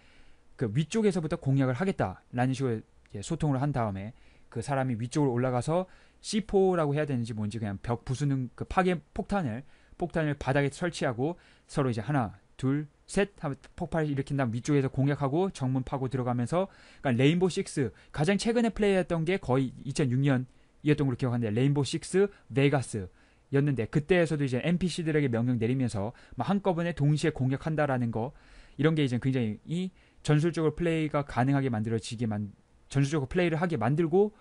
Speaker 1: 그 위쪽에서부터 공략을 하겠다라는 식으로 이제 소통을 한 다음에 그 사람이 위쪽으로 올라가서 C4라고 해야 되는지 뭔지 그냥 벽 부수는 그 파괴 폭탄을 폭탄을 바닥에 설치하고 서로 이제 하나 둘, 셋 하면 폭발 일으킨 다음 위쪽에서 공략하고 정문 파고 들어가면서 그러니까 레인보우 식스 가장 최근에 플레이했던 게 거의 2006년이었던 걸로 기억하는데 레인보우 식스 베가스 였는데 그때에서도 이제 NPC들에게 명령 내리면서 막 한꺼번에 동시에 공격한다라는 거 이런 게 이제 굉장히 이 전술적으로 플레이가 가능하게 만들어지게 만 전술적으로 플레이를 하게 만들고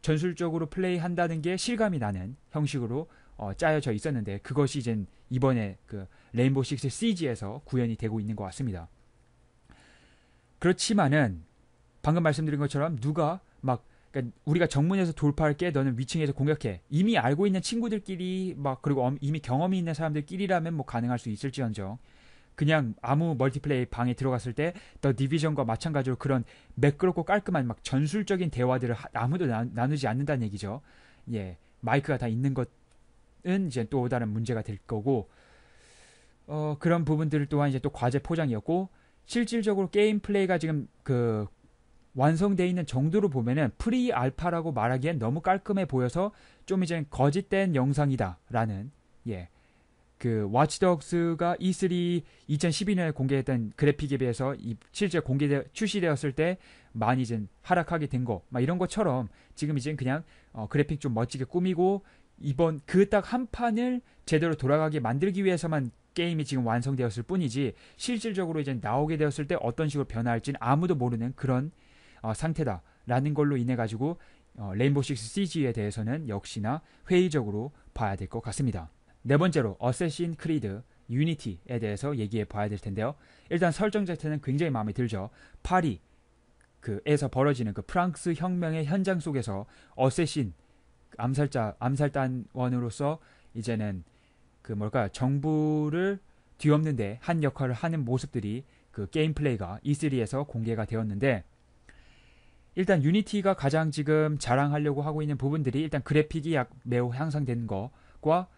Speaker 1: 전술적으로 플레이한다는 게 실감이 나는 형식으로 어, 짜여져 있었는데 그것이 이제 이번에 그 레인보우 식스 c g 에서 구현이 되고 있는 것 같습니다. 그렇지만은 방금 말씀드린 것처럼 누가 막 그러니까 우리가 정문에서 돌파할게 너는 위층에서 공격해 이미 알고 있는 친구들끼리 막 그리고 이미 경험이 있는 사람들끼리라면 뭐 가능할 수 있을지언정 그냥 아무 멀티플레이 방에 들어갔을 때 더 디비전과 마찬가지로 그런 매끄럽고 깔끔한 막 전술적인 대화들을 아무도 나, 누지 않는다는 얘기죠. 예, 마이크가 다 있는 것 이제 또 다른 문제가 될 거고 어, 그런 부분들 또한 이제 또 과제 포장이었고 실질적으로 게임 플레이가 지금 그완성되어 있는 정도로 보면은 프리 알파라고 말하기엔 너무 깔끔해 보여서 좀 이제 거짓된 영상이다라는 예. 그 와치독스가 E3 2012년에 공개했던 그래픽에 비해서 이 실제 공개 출시되었을 때 많이 이제 하락하게 된 거, 막 이런 것처럼 지금 이제 그냥 어, 그래픽 좀 멋지게 꾸미고 이번 그 딱 한 판을 제대로 돌아가게 만들기 위해서만 게임이 지금 완성되었을 뿐이지 실질적으로 이제 나오게 되었을 때 어떤 식으로 변화할지는 아무도 모르는 그런 어, 상태다라는 걸로 인해 가지고 어, 레인보우 식스 CG에 대해서는 역시나 회의적으로 봐야 될 것 같습니다. 네 번째로 어쌔신 크리드 유니티에 대해서 얘기해 봐야 될 텐데요. 일단 설정 자체는 굉장히 마음에 들죠. 파리 그에서 벌어지는 그 프랑스 혁명의 현장 속에서 어쌔신 암살자 암살단원으로서 이제는 그 뭘까 정부를 뒤엎는데 한 역할을 하는 모습들이 그 게임 플레이가 E3에서 공개가 되었는데 일단 유니티가 가장 지금 자랑하려고 하고 있는 부분들이 일단 그래픽이 약 매우 향상된 것과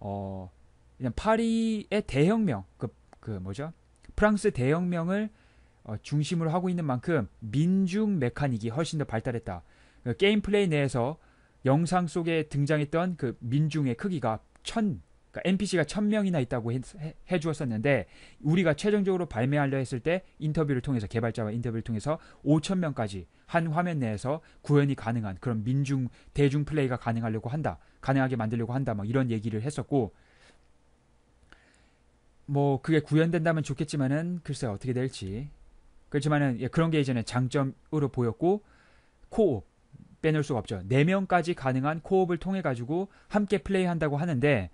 Speaker 1: 어 그냥 파리의 대혁명 그, 그 뭐죠 프랑스 대혁명을 어, 중심으로 하고 있는 만큼 민중 메카닉이 훨씬 더 발달했다. 그 게임 플레이 내에서 영상 속에 등장했던 그 민중의 크기가 천 그러니까 NPC가 천명이나 있다고 해, 주었었는데 우리가 최종적으로 발매하려 했을 때 인터뷰를 통해서 개발자와 인터뷰를 통해서 5천명까지한 화면 내에서 구현이 가능한 그런 민중 대중 플레이가 가능하려고 한다. 가능하게 만들려고 한다. 막 뭐 이런 얘기를 했었고 뭐 그게 구현된다면 좋겠지만은 글쎄 어떻게 될지 그렇지만은 예, 그런 게 이제는 장점으로 보였고 코옵 빼놓을 수가 없죠. 4명까지 가능한 코업을 통해 가지고 함께 플레이한다고 하는데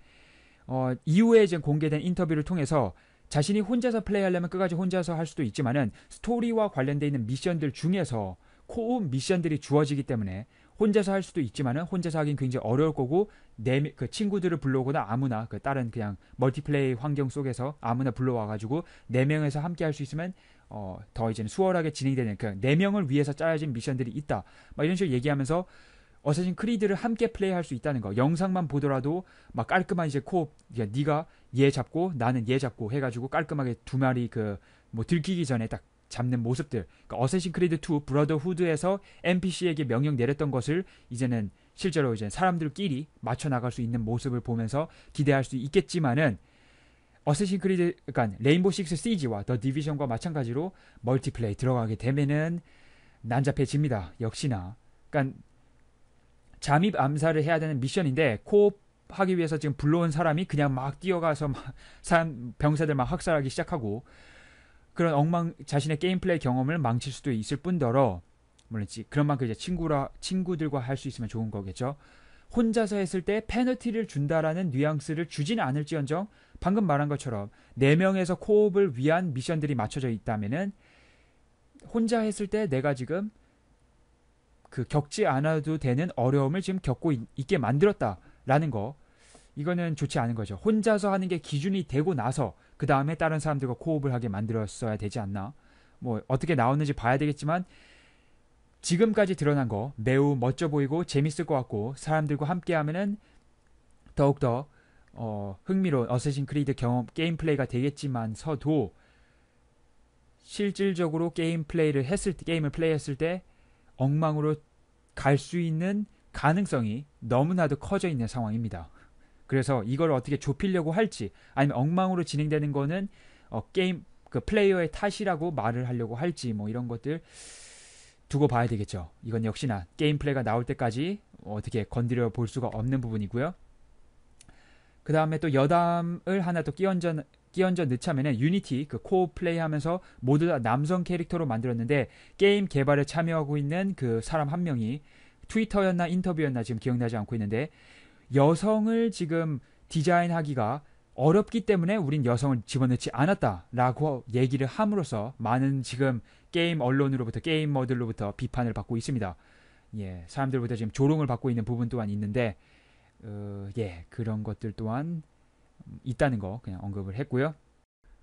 Speaker 1: 어, 이후에 지금 공개된 인터뷰를 통해서 자신이 혼자서 플레이하려면 끝까지 혼자서 할 수도 있지만은 스토리와 관련돼 있는 미션들 중에서 코업 미션들이 주어지기 때문에 혼자서 할 수도 있지만은 혼자서 하긴 굉장히 어려울 거고 네그 친구들을 불러오거나 아무나 그 다른 그냥 멀티플레이 환경 속에서 아무나 불러와 가지고 네 명에서 함께 할 수 있으면 어, 더 이제는 수월하게 진행되는 그네 명을 위해서 짜여진 미션들이 있다. 막 이런 식으로 얘기하면서 어쌔신 크리드를 함께 플레이할 수 있다는 거. 영상만 보더라도 막 깔끔한 이제 코업 니 네가 얘 잡고 나는 얘 잡고 해가지고 깔끔하게 두 마리 그 뭐 들키기 전에 딱 잡는 모습들. 그러니까 어쌔신 크리드 2 브라더 후드에서 NPC에게 명령 내렸던 것을 이제는 실제로 이제 사람들끼리 맞춰 나갈 수 있는 모습을 보면서 기대할 수 있겠지만은 어쌔신 크리드 그러니까 레인보우 식스 시지와 더 디비전과 마찬가지로 멀티플레이 들어가게 되면은 난잡해집니다. 역시나. 그러니까 잠입 암살을 해야 되는 미션인데 코업 하기 위해서 지금 불러온 사람이 그냥 막 뛰어가서 막 사람 병사들 막 학살하기 시작하고 그런 엉망 자신의 게임 플레이 경험을 망칠 수도 있을 뿐더러 물론 그런 만큼 이제 친구라 친구들과 할 수 있으면 좋은 거겠죠. 혼자서 했을 때 페널티를 준다라는 뉘앙스를 주진 않을지언정 방금 말한 것처럼 4명에서 코업을 위한 미션들이 맞춰져 있다면은 혼자 했을 때 내가 지금 그 겪지 않아도 되는 어려움을 지금 겪고 있, 게 만들었다라는 거 이거는 좋지 않은 거죠. 혼자서 하는 게 기준이 되고 나서 그 다음에 다른 사람들과 코업을 하게 만들었어야 되지 않나. 뭐 어떻게 나오는지 봐야 되겠지만 지금까지 드러난 거 매우 멋져 보이고 재밌을 것 같고 사람들과 함께 하면은 더욱더 어, 흥미로운 어쌔신 크리드 경험 게임 플레이가 되겠지만서도 실질적으로 게임 플레이를 했을 때 게임을 플레이했을 때 엉망으로 갈 수 있는 가능성이 너무나도 커져 있는 상황입니다. 그래서 이걸 어떻게 좁히려고 할지 아니면 엉망으로 진행되는 거는 어, 게임 그 플레이어의 탓이라고 말을 하려고 할지 뭐 이런 것들 두고 봐야 되겠죠. 이건 역시나 게임 플레이가 나올 때까지 어떻게 건드려 볼 수가 없는 부분이고요. 그 다음에 또 여담을 하나 또 끼얹어, 끼얹어 넣자면은 유니티 그 코어 플레이하면서 모두 다 남성 캐릭터로 만들었는데 게임 개발에 참여하고 있는 그 사람 한 명이 트위터였나 인터뷰였나 지금 기억나지 않고 있는데 여성을 지금 디자인하기가 어렵기 때문에 우린 여성을 집어넣지 않았다라고 얘기를 함으로써 많은 지금 게임 언론으로부터 게임모델로부터 비판을 받고 있습니다. 예, 사람들부터 지금 조롱을 받고 있는 부분 또한 있는데 어, 예, 그런 것들 또한 있다는 거 그냥 언급을 했고요.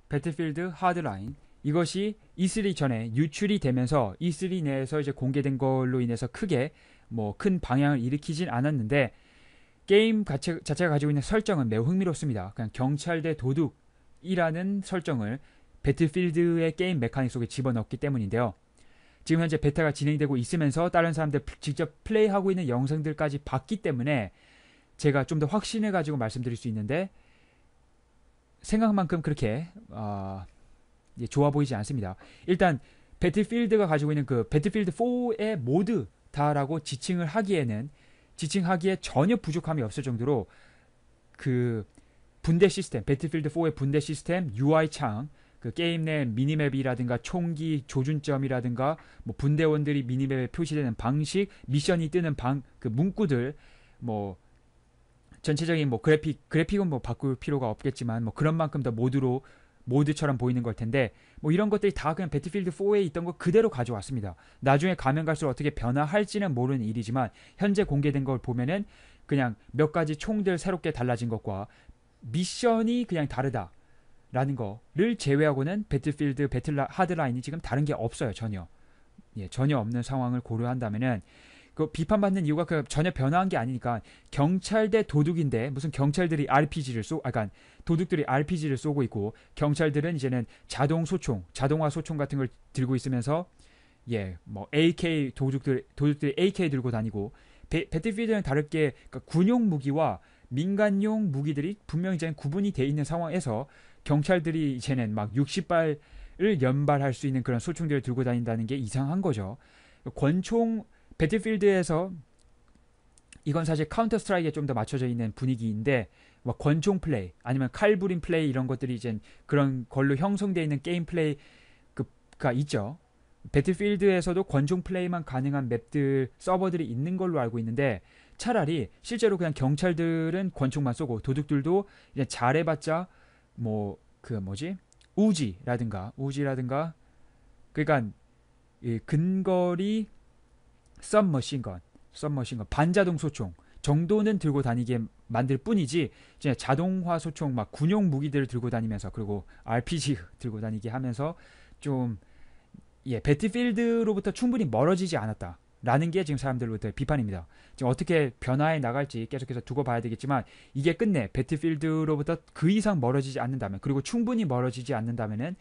Speaker 1: 배틀필드 하드라인 이것이 E3 전에 유출이 되면서 E3 내에서 이제 공개된 걸로 인해서 크게 뭐 큰 방향을 일으키진 않았는데 게임 자체, 자체가 가지고 있는 설정은 매우 흥미롭습니다. 그냥 경찰대 도둑이라는 설정을 배틀필드의 게임 메카닉 속에 집어넣기 때문인데요. 지금 현재 베타가 진행되고 있으면서 다른 사람들 직접 플레이하고 있는 영상들까지 봤기 때문에 제가 좀 더 확신해 가지고 말씀드릴 수 있는데 생각만큼 그렇게 어, 예, 좋아 보이지 않습니다. 일단 배틀필드가 가지고 있는 그 배틀필드 4의 모드 다라고 지칭을 하기에는 지칭하기에 전혀 부족함이 없을 정도로 그 분대 시스템, 배틀필드 4의 분대 시스템, UI 창, 그 게임 내 미니맵이라든가 총기 조준점이라든가 뭐 분대원들이 미니맵에 표시되는 방식, 미션이 뜨는 방그 문구들 뭐 전체적인 뭐 그래픽 그래픽은 뭐 바꿀 필요가 없겠지만 뭐 그런 만큼 더 모드로 모드처럼 보이는 걸 텐데 뭐 이런 것들이 다 그냥 배틀필드 4에 있던 거 그대로 가져왔습니다. 나중에 가면 갈수록 어떻게 변화할지는 모르는 일이지만 현재 공개된 걸 보면은 그냥 몇 가지 총들 새롭게 달라진 것과 미션이 그냥 다르다. 라는 거를 제외하고는 배틀필드 배틀 하드라인이 지금 다른 게 없어요, 전혀. 예, 전혀 없는 상황을 고려한다면은 그 비판받는 이유가 그 전혀 변화한 게 아니니까 경찰대 도둑인데 무슨 경찰들이 RPG를 쏘, 아까 그러니까 도둑들이 RPG를 쏘고 있고 경찰들은 이제는 자동 소총, 자동화 소총 같은 걸 들고 있으면서 예, 뭐 AK 도둑들 도둑들이 AK 들고 다니고 배, 배틀필드는 다르게 그러니까 군용 무기와 민간용 무기들이 분명히 이제 구분이 돼 있는 상황에서 경찰들이 이제는 막 60발을 연발할 수 있는 그런 소총들을 들고 다닌다는 게 이상한 거죠. 권총 배틀필드에서 이건 사실 카운터 스트라이크에 좀 더 맞춰져 있는 분위기인데 뭐 권총 플레이 아니면 칼부림 플레이 이런 것들이 이제 그런 걸로 형성되어 있는 게임 플레이가 있죠. 배틀필드에서도 권총 플레이만 가능한 맵들 서버들이 있는 걸로 알고 있는데 차라리 실제로 그냥 경찰들은 권총만 쏘고 도둑들도 이제 잘해봤자 뭐 그 뭐지 우지라든가 우지라든가 그러니까 이 근거리 썸머신건, 썸머신건 반자동 소총 정도는 들고 다니게 만들 뿐이지 이제 자동화 소총 막 군용 무기들을 들고 다니면서 그리고 RPG [laughs] 들고 다니게 하면서 좀 예, 배틀필드로부터 충분히 멀어지지 않았다. 라는 게 지금 사람들로부터의 비판입니다. 지금 어떻게 변화해 나갈지 계속해서 두고 봐야 되겠지만 이게 끝내 배틀필드로부터 그 이상 멀어지지 않는다면 그리고 충분히 멀어지지 않는다면은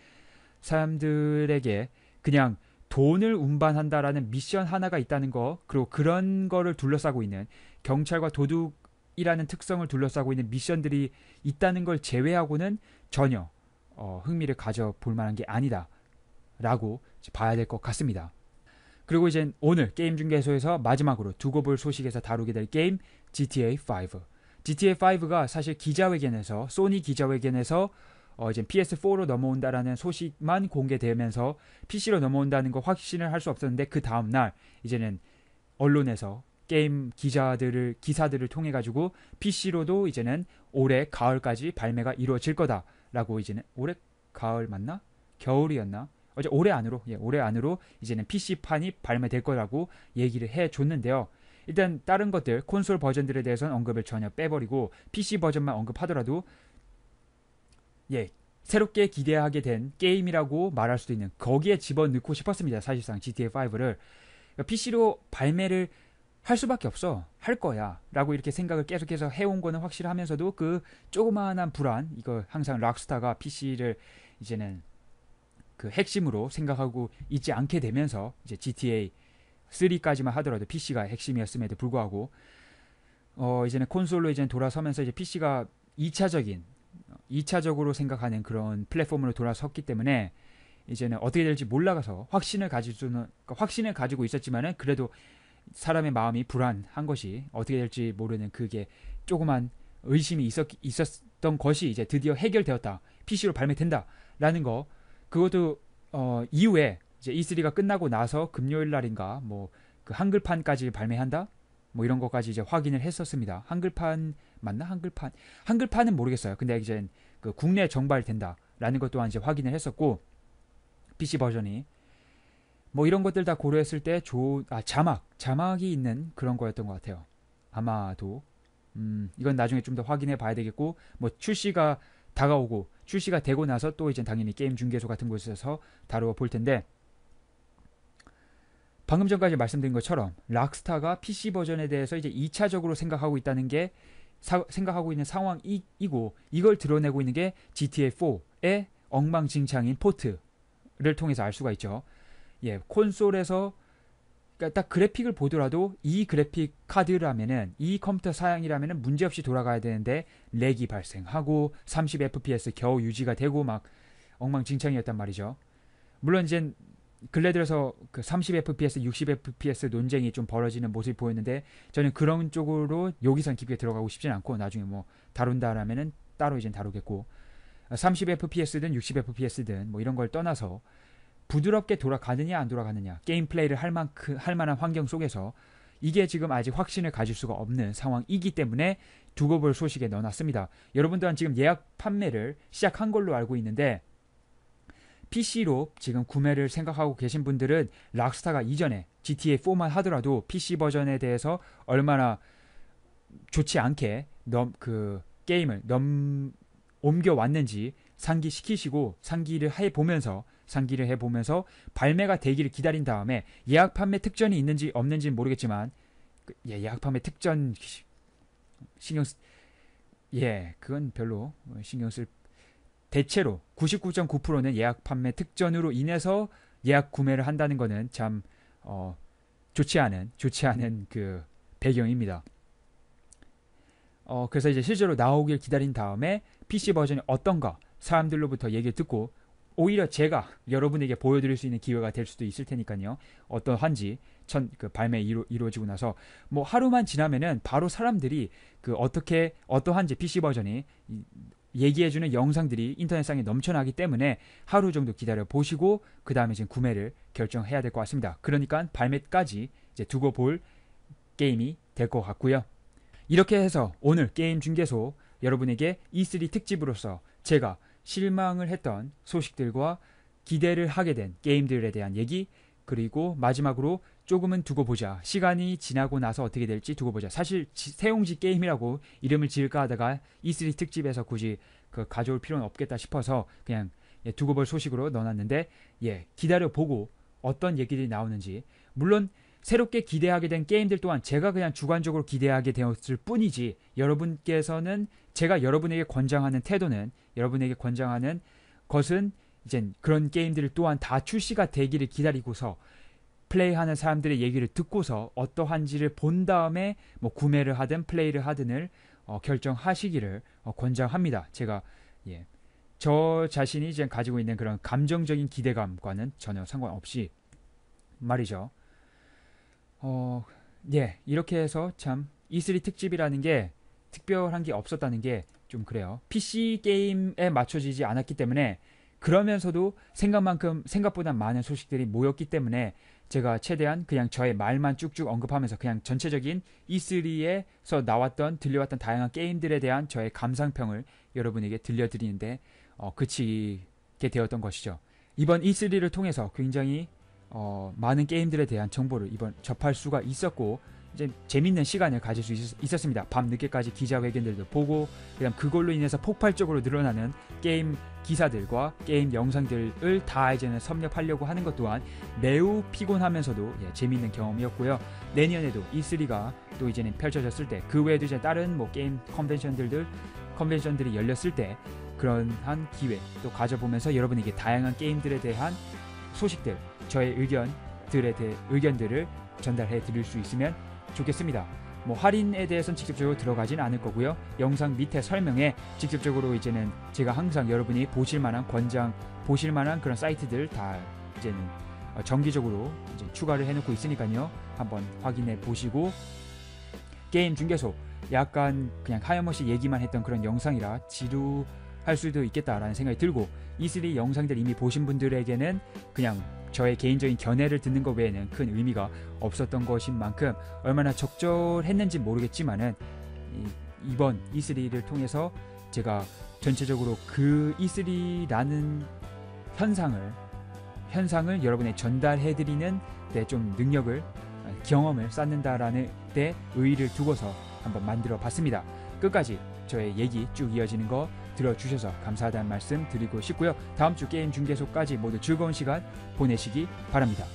Speaker 1: 사람들에게 그냥 돈을 운반한다라는 미션 하나가 있다는 거 그리고 그런 거를 둘러싸고 있는 경찰과 도둑이라는 특성을 둘러싸고 있는 미션들이 있다는 걸 제외하고는 전혀 어, 흥미를 가져볼 만한 게 아니다라고 봐야 될 것 같습니다. 그리고 이제 오늘 게임 중개소에서 마지막으로 두고 볼 소식에서 다루게 될 게임 GTA 5. GTA 5가 사실 기자회견에서 소니 기자회견에서 어, 이제 PS4로 넘어온다라는 소식만 공개되면서 PC로 넘어온다는 거 확신을 할 수 없었는데 그 다음 날 이제는 언론에서 게임 기자들을 기사들을 통해 가지고 PC로도 이제는 올해 가을까지 발매가 이루어질 거다라고 이제는 올해 가을 맞나? 겨울이었나? 어제 올해 안으로 예, 올해 안으로 이제는 PC판이 발매될 거라고 얘기를 해 줬는데요. 일단 다른 것들 콘솔 버전들에 대해서는 언급을 전혀 빼버리고 PC 버전만 언급하더라도 예, 새롭게 기대하게 된 게임이라고 말할 수도 있는 거기에 집어넣고 싶었습니다. 사실상 GTA5를 그러니까 PC로 발매를 할 수밖에 없어. 할 거야. 라고 이렇게 생각을 계속해서 해온 거는 확실하면서도 그 조그마한 불안, 이거 항상 락스타가 PC를 이제는 그 핵심으로 생각하고 있지 않게 되면서 이제 GTA 3까지만 하더라도 PC가 핵심이었음에도 불구하고 어 이제는 콘솔로 이제 돌아서면서 이제 PC가 2차적인 2차적으로 생각하는 그런 플랫폼으로 돌아섰기 때문에 이제는 어떻게 될지 몰라가서 확신을 가질 수는 그러니까 확신을 가지고 있었지만은 그래도 사람의 마음이 불안한 것이 어떻게 될지 모르는 그게 조그만 의심이 있었, 있었던 것이 이제 드디어 해결되었다 PC로 발매된다라는 거 그것도 어, 이후에 이제 E3가 끝나고 나서 금요일 날인가 뭐 그 한글판까지 발매한다 뭐 이런 것까지 이제 확인을 했었습니다 한글판 맞나 한글판 한글판은 모르겠어요. 근데 이제 그 국내 정발된다라는 것 또한 이제 확인을 했었고 PC 버전이 뭐 이런 것들 다 고려했을 때좋아 자막 자막이 있는 그런 거였던 것 같아요. 아마도 음 이건 나중에 좀 더 확인해 봐야 되겠고 뭐 출시가 다가오고 출시가 되고 나서 또 이제 당연히 게임 중개소 같은 곳에서 다루어 볼 텐데 방금 전까지 말씀드린 것처럼 락스타가 PC 버전에 대해서 이제 2차적으로 생각하고 있다는 게 사, 생각하고 있는 상황이고 이걸 드러내고 있는 게 GTA4의 엉망진창인 포트를 통해서 알 수가 있죠. 예, 콘솔에서 그러니까 딱 그래픽을 보더라도 이 그래픽 카드라면은 이 컴퓨터 사양이라면은 문제없이 돌아가야 되는데 렉이 발생하고 30fps 겨우 유지가 되고 막 엉망진창이었단 말이죠. 물론 이제 근래 들어서 그 30fps, 60fps 논쟁이 좀 벌어지는 모습이 보였는데 저는 그런 쪽으로 여기선 깊게 들어가고 싶진 않고 나중에 뭐 다룬다라면은 따로 이제 다루겠고 30fps든 아, 60fps든 뭐 이런 걸 떠나서 부드럽게 돌아가느냐 안 돌아가느냐 게임 플레이를 할 만큼 할 만한 환경 속에서 이게 지금 아직 확신을 가질 수가 없는 상황이기 때문에 두고 볼 소식에 넣어놨습니다. 여러분 들은 지금 예약 판매를 시작한 걸로 알고 있는데 PC로 지금 구매를 생각하고 계신 분들은 락스타가 이전에 GTA4만 하더라도 PC 버전에 대해서 얼마나 좋지 않게 넘, 그 게임을 넘, 옮겨왔는지 상기시키시고 상기를 해보면서 상기를 해보면서 발매가 되기를 기다린 다음에 예약 판매 특전이 있는지 없는지는 모르겠지만 그, 예, 예약 판매 특전 신경 쓰, 예 그건 별로 신경 쓸 대체로 99.9%는 예약 판매 특전으로 인해서 예약 구매를 한다는 것은 참 어, 좋지 않은 좋지 않은 그 배경입니다. 어, 그래서 이제 실제로 나오길 기다린 다음에 PC 버전이 어떤가 사람들로부터 얘기를 듣고 오히려 제가 여러분에게 보여드릴 수 있는 기회가 될 수도 있을 테니까요. 어떠한지 천그 발매 이루, 이루어지고 나서 뭐 하루만 지나면은 바로 사람들이 그 어떻게 어떠한지 PC 버전이 얘기해주는 영상들이 인터넷상에 넘쳐나기 때문에 하루 정도 기다려 보시고 그 다음에 지금 구매를 결정해야 될 것 같습니다. 그러니까 발매까지 이제 두고 볼 게임이 될 것 같고요. 이렇게 해서 오늘 게임 중개소 여러분에게 E3 특집으로서 제가 실망을 했던 소식들과 기대를 하게 된 게임들에 대한 얘기 그리고 마지막으로 조금은 두고 보자. 시간이 지나고 나서 어떻게 될지 두고 보자. 사실 세용지 게임이라고 이름을 지을까 하다가 E3 특집에서 굳이 그 가져올 필요는 없겠다 싶어서 그냥 예, 두고 볼 소식으로 넣어놨는데 예 기다려 보고 어떤 얘기들이 나오는지 물론 새롭게 기대하게 된 게임들 또한 제가 그냥 주관적으로 기대하게 되었을 뿐이지 여러분께서는 제가 여러분에게 권장하는 태도는 여러분에게 권장하는 것은 이젠 그런 게임들 을 또한 다 출시가 되기를 기다리고서 플레이하는 사람들의 얘기를 듣고서 어떠한지를 본 다음에 뭐 구매를 하든 플레이를 하든을 어, 결정하시기를 어, 권장합니다. 제가 예, 저 자신이 지금 가지고 있는 그런 감정적인 기대감과는 전혀 상관없이 말이죠. 어, 예, 이렇게 해서 참 E3 특집이라는 게 특별한 게 없었다는 게 좀 그래요. PC 게임에 맞춰지지 않았기 때문에 그러면서도 생각만큼 생각보다 많은 소식들이 모였기 때문에 제가 최대한 그냥 저의 말만 쭉쭉 언급하면서 그냥 전체적인 E3에서 나왔던 들려왔던 다양한 게임들에 대한 저의 감상평을 여러분에게 들려드리는데 어, 그치게 되었던 것이죠. 이번 E3를 통해서 굉장히 어, 많은 게임들에 대한 정보를 이번 접할 수가 있었고 이제 재밌는 시간을 가질 수 있었, 습니다밤 늦게까지 기자회견들도 보고 그다음 그걸로 인해서 폭발적으로 늘어나는 게임 기사들과 게임 영상들을 다 이제는 섭렵하려고 하는 것 또한 매우 피곤하면서도 예, 재미있는 경험이었고요. 내년에도 E3가 또 이제는 펼쳐졌을 때 그 외에도 이제 다른 뭐 게임 컨벤션들들 컨벤션들이 열렸을 때 그런 한 기회 또 가져보면서 여러분에게 다양한 게임들에 대한 소식들 저의 의견들에 대해 의견들을 전달해 드릴 수 있으면 좋겠습니다. 뭐 할인에 대해서는 직접적으로 들어가진 않을 거고요. 영상 밑에 설명에 직접적으로 이제는 제가 항상 여러분이 보실 만한 권장, 보실 만한 그런 사이트들 다 이제는 어, 정기적으로 이제 추가를 해놓고 있으니까요. 한번 확인해 보시고 게임 중개소 약간 그냥 하염없이 얘기만 했던 그런 영상이라 지루 할 수도 있겠다라는 생각이 들고 E3 영상들 이미 보신 분들에게는 그냥 저의 개인적인 견해를 듣는 것 외에는 큰 의미가 없었던 것인 만큼 얼마나 적절했는지 모르겠지만은 이번 E3를 통해서 제가 전체적으로 그 E3라는 현상을 현상을 여러분의 전달해드리는 데좀 능력을 아, 경험을 쌓는다라는 데 의의를 두고서 한번 만들어 봤습니다. 끝까지 저의 얘기 쭉 이어지는 거 들어주셔서 감사하다는 말씀 드리고 싶고요. 다음 주 게임 중계소까지 모두 즐거운 시간 보내시기 바랍니다.